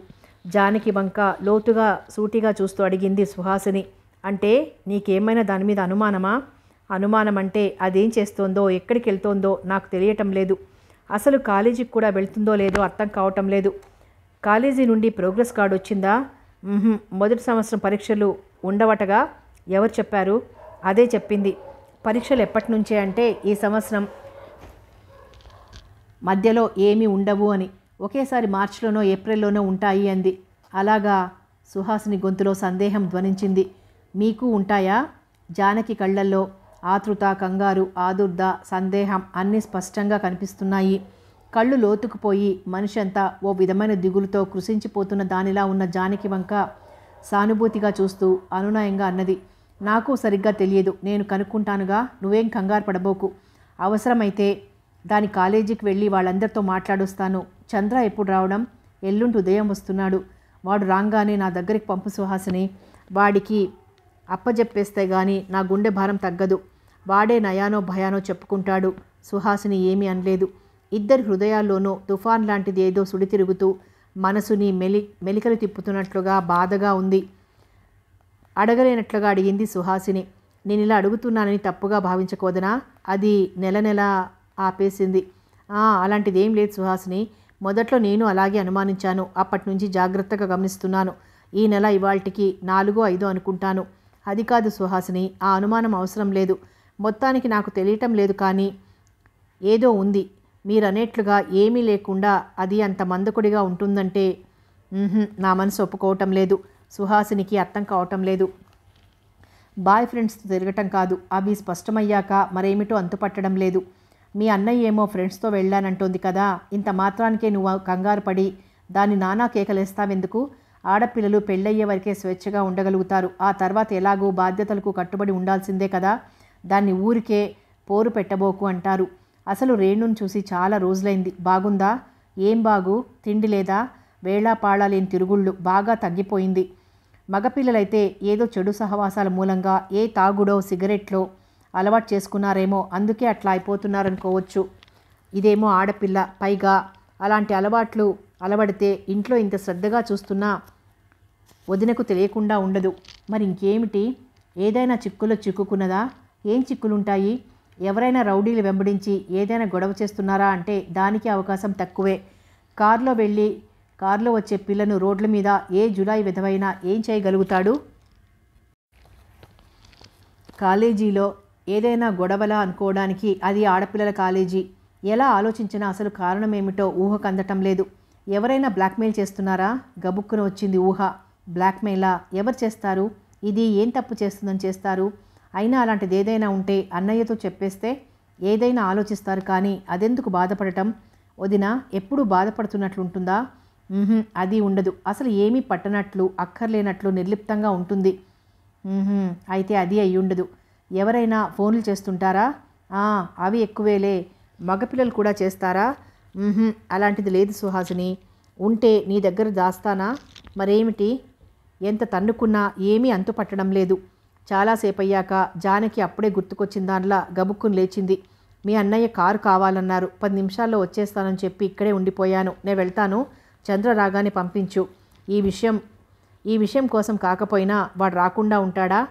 జానకి వంక లోతుగా సూటిగా చూస్తూ అడిగింది సుహాసిని అంటే నీకేమైనా దాని మీద అనుమానమా అనుమానం అంటే అదేం చేస్తోందో ఎక్కడికి వెళ్తోందో నాకు తెలియటం లేదు అసలు కాలేజీకి కూడా వెళ్తుందో లేదో అర్థం కావటం లేదు కాలేజీ నుండి ప్రోగ్రెస్ కార్డు వచ్చిందా మొదటి సంవత్సరం పరీక్షలు ఉండవటగా ఎవరు చెప్పారు అదే చెప్పింది పరీక్షలు ఎప్పటి నుంచే అంటే ఈ సంవత్సరం మధ్యలో ఏమీ ఉండవు అని ఒకేసారి మార్చిలోనో ఏప్రిల్లోనో ఉంటాయి అంది అలాగా సుహాసిని గొంతులో సందేహం ధ్వనించింది మీకు ఉంటాయా జానకి కళ్ళల్లో ఆతృత కంగారు ఆదుర్ద సందేహం అన్నీ స్పష్టంగా కనిపిస్తున్నాయి కళ్ళు లోతుకుపోయి మనిషి అంతా ఓ విధమైన దిగులుతో కృషించిపోతున్న దానిలా ఉన్న జానకి వంక సానుభూతిగా చూస్తూ అనునయంగా అన్నది నాకు సరిగ్గా తెలియదు నేను కనుక్కుంటానుగా నువ్వేం కంగారు పడబోకు అవసరమైతే దాని కాలేజీకి వెళ్ళి వాళ్ళందరితో మాట్లాడొస్తాను చంద్ర ఎప్పుడు రావడం ఎల్లుండి ఉదయం వస్తున్నాడు వాడు రాగానే నా దగ్గరికి పంపు సుహాసిని వాడికి అప్పజెప్పేస్తే గాని నా గుండె భారం తగ్గదు వాడే నయానో భయానో చెప్పుకుంటాడు సుహాసిని ఏమీ అనలేదు ఇద్దరి హృదయాల్లోనూ తుఫాన్ లాంటిది ఏదో సుడితిరుగుతూ మనసుని మెలి మెలికలు తిప్పుతున్నట్లుగా బాధగా ఉంది అడగలేనట్లుగా అడిగింది సుహాసిని నేను ఇలా అడుగుతున్నానని తప్పుగా భావించకూడనా అది నెల నెల ఆపేసింది అలాంటిది ఏం లేదు సుహాసిని మొదట్లో నేను అలాగే అనుమానించాను అప్పటి నుంచి జాగ్రత్తగా గమనిస్తున్నాను ఈ నెల ఇవాళకి నాలుగో ఐదో అనుకుంటాను అది కాదు సుహాసిని ఆ అనుమానం అవసరం లేదు మొత్తానికి నాకు తెలియటం లేదు కానీ ఏదో ఉంది మీరనేట్లుగా ఏమీ లేకుండా అది అంత మందకుడిగా ఉంటుందంటే నా మనసు ఒప్పుకోవటం లేదు సుహాసినికి అర్థం కావటం లేదు బాయ్ ఫ్రెండ్స్తో తిరగటం కాదు అవి స్పష్టమయ్యాక మరేమిటో అంతుపట్టడం లేదు మీ అన్నయ్య ఏమో ఫ్రెండ్స్తో వెళ్ళానంటోంది కదా ఇంత మాత్రానికే నువ్వు కంగారు పడి దాన్ని నానా కేకలేస్తావెందుకు ఆడపిల్లలు పెళ్ళయ్యే వరకే స్వేచ్ఛగా ఉండగలుగుతారు ఆ తర్వాత ఎలాగో బాధ్యతలకు కట్టుబడి ఉండాల్సిందే కదా దాన్ని ఊరికే పోరు పెట్టబోకు అంటారు అసలు రేణును చూసి చాలా రోజులైంది బాగుందా ఏం బాగు తిండి లేదా వేళాపాళ లేని తిరుగుళ్ళు బాగా తగ్గిపోయింది మగపిల్లలైతే ఏదో చెడు సహవాసాల మూలంగా ఏ తాగుడో సిగరెట్లో అలవాటు చేసుకున్నారేమో అందుకే అట్లా అయిపోతున్నారనుకోవచ్చు ఇదేమో ఆడపిల్ల పైగా అలాంటి అలవాట్లు అలవడితే ఇంట్లో ఇంత శ్రద్ధగా చూస్తున్నా వదినకు తెలియకుండా ఉండదు మరి ఇంకేమిటి ఏదైనా చిక్కులో చిక్కుకున్నదా ఏం చిక్కులుంటాయి ఎవరైనా రౌడీలు వెంబడించి ఏదైనా గొడవ చేస్తున్నారా అంటే దానికి అవకాశం తక్కువే కారులో వెళ్ళి కారులో వచ్చే పిల్లను రోడ్ల మీద ఏ జులాయి విధమైనా ఏం చేయగలుగుతాడు కాలేజీలో ఏదైనా గొడవలా అనుకోవడానికి అది ఆడపిల్లల కాలేజీ ఎలా ఆలోచించినా అసలు కారణమేమిటో ఊహకందటం లేదు ఎవరైనా బ్లాక్మెయిల్ చేస్తున్నారా గబుక్కున వచ్చింది ఊహ బ్లాక్మెయిలా ఎవరు చేస్తారు ఇది ఏం తప్పు చేస్తుందని చేస్తారు అయినా అలాంటిది ఏదైనా ఉంటే అన్నయ్యతో చెప్పేస్తే ఏదైనా ఆలోచిస్తారు కానీ అదెందుకు బాధపడటం వదిన బాధపడుతున్నట్లు బాధపడుతున్నట్లుంటుందా అది ఉండదు అసలు ఏమీ పట్టనట్లు అక్కర్లేనట్లు నిర్లిప్తంగా ఉంటుంది అయితే అది అయి ఉండదు ఎవరైనా ఫోన్లు చేస్తుంటారా అవి ఎక్కువేలే మగపిల్లలు కూడా చేస్తారా అలాంటిది లేదు సుహాసిని ఉంటే నీ దగ్గర దాస్తానా మరేమిటి ఎంత తన్నుకున్నా ఏమీ అంతు పట్టడం లేదు చాలాసేపు అయ్యాక జానకి అప్పుడే గుర్తుకొచ్చిన దానిలా గబుక్కుని లేచింది మీ అన్నయ్య కారు కావాలన్నారు పది నిమిషాల్లో వచ్చేస్తానని చెప్పి ఇక్కడే ఉండిపోయాను నేను వెళ్తాను చంద్ర రాగానే పంపించు ఈ విషయం ఈ విషయం కోసం కాకపోయినా వాడు రాకుండా ఉంటాడా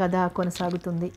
కథ కొనసాగుతుంది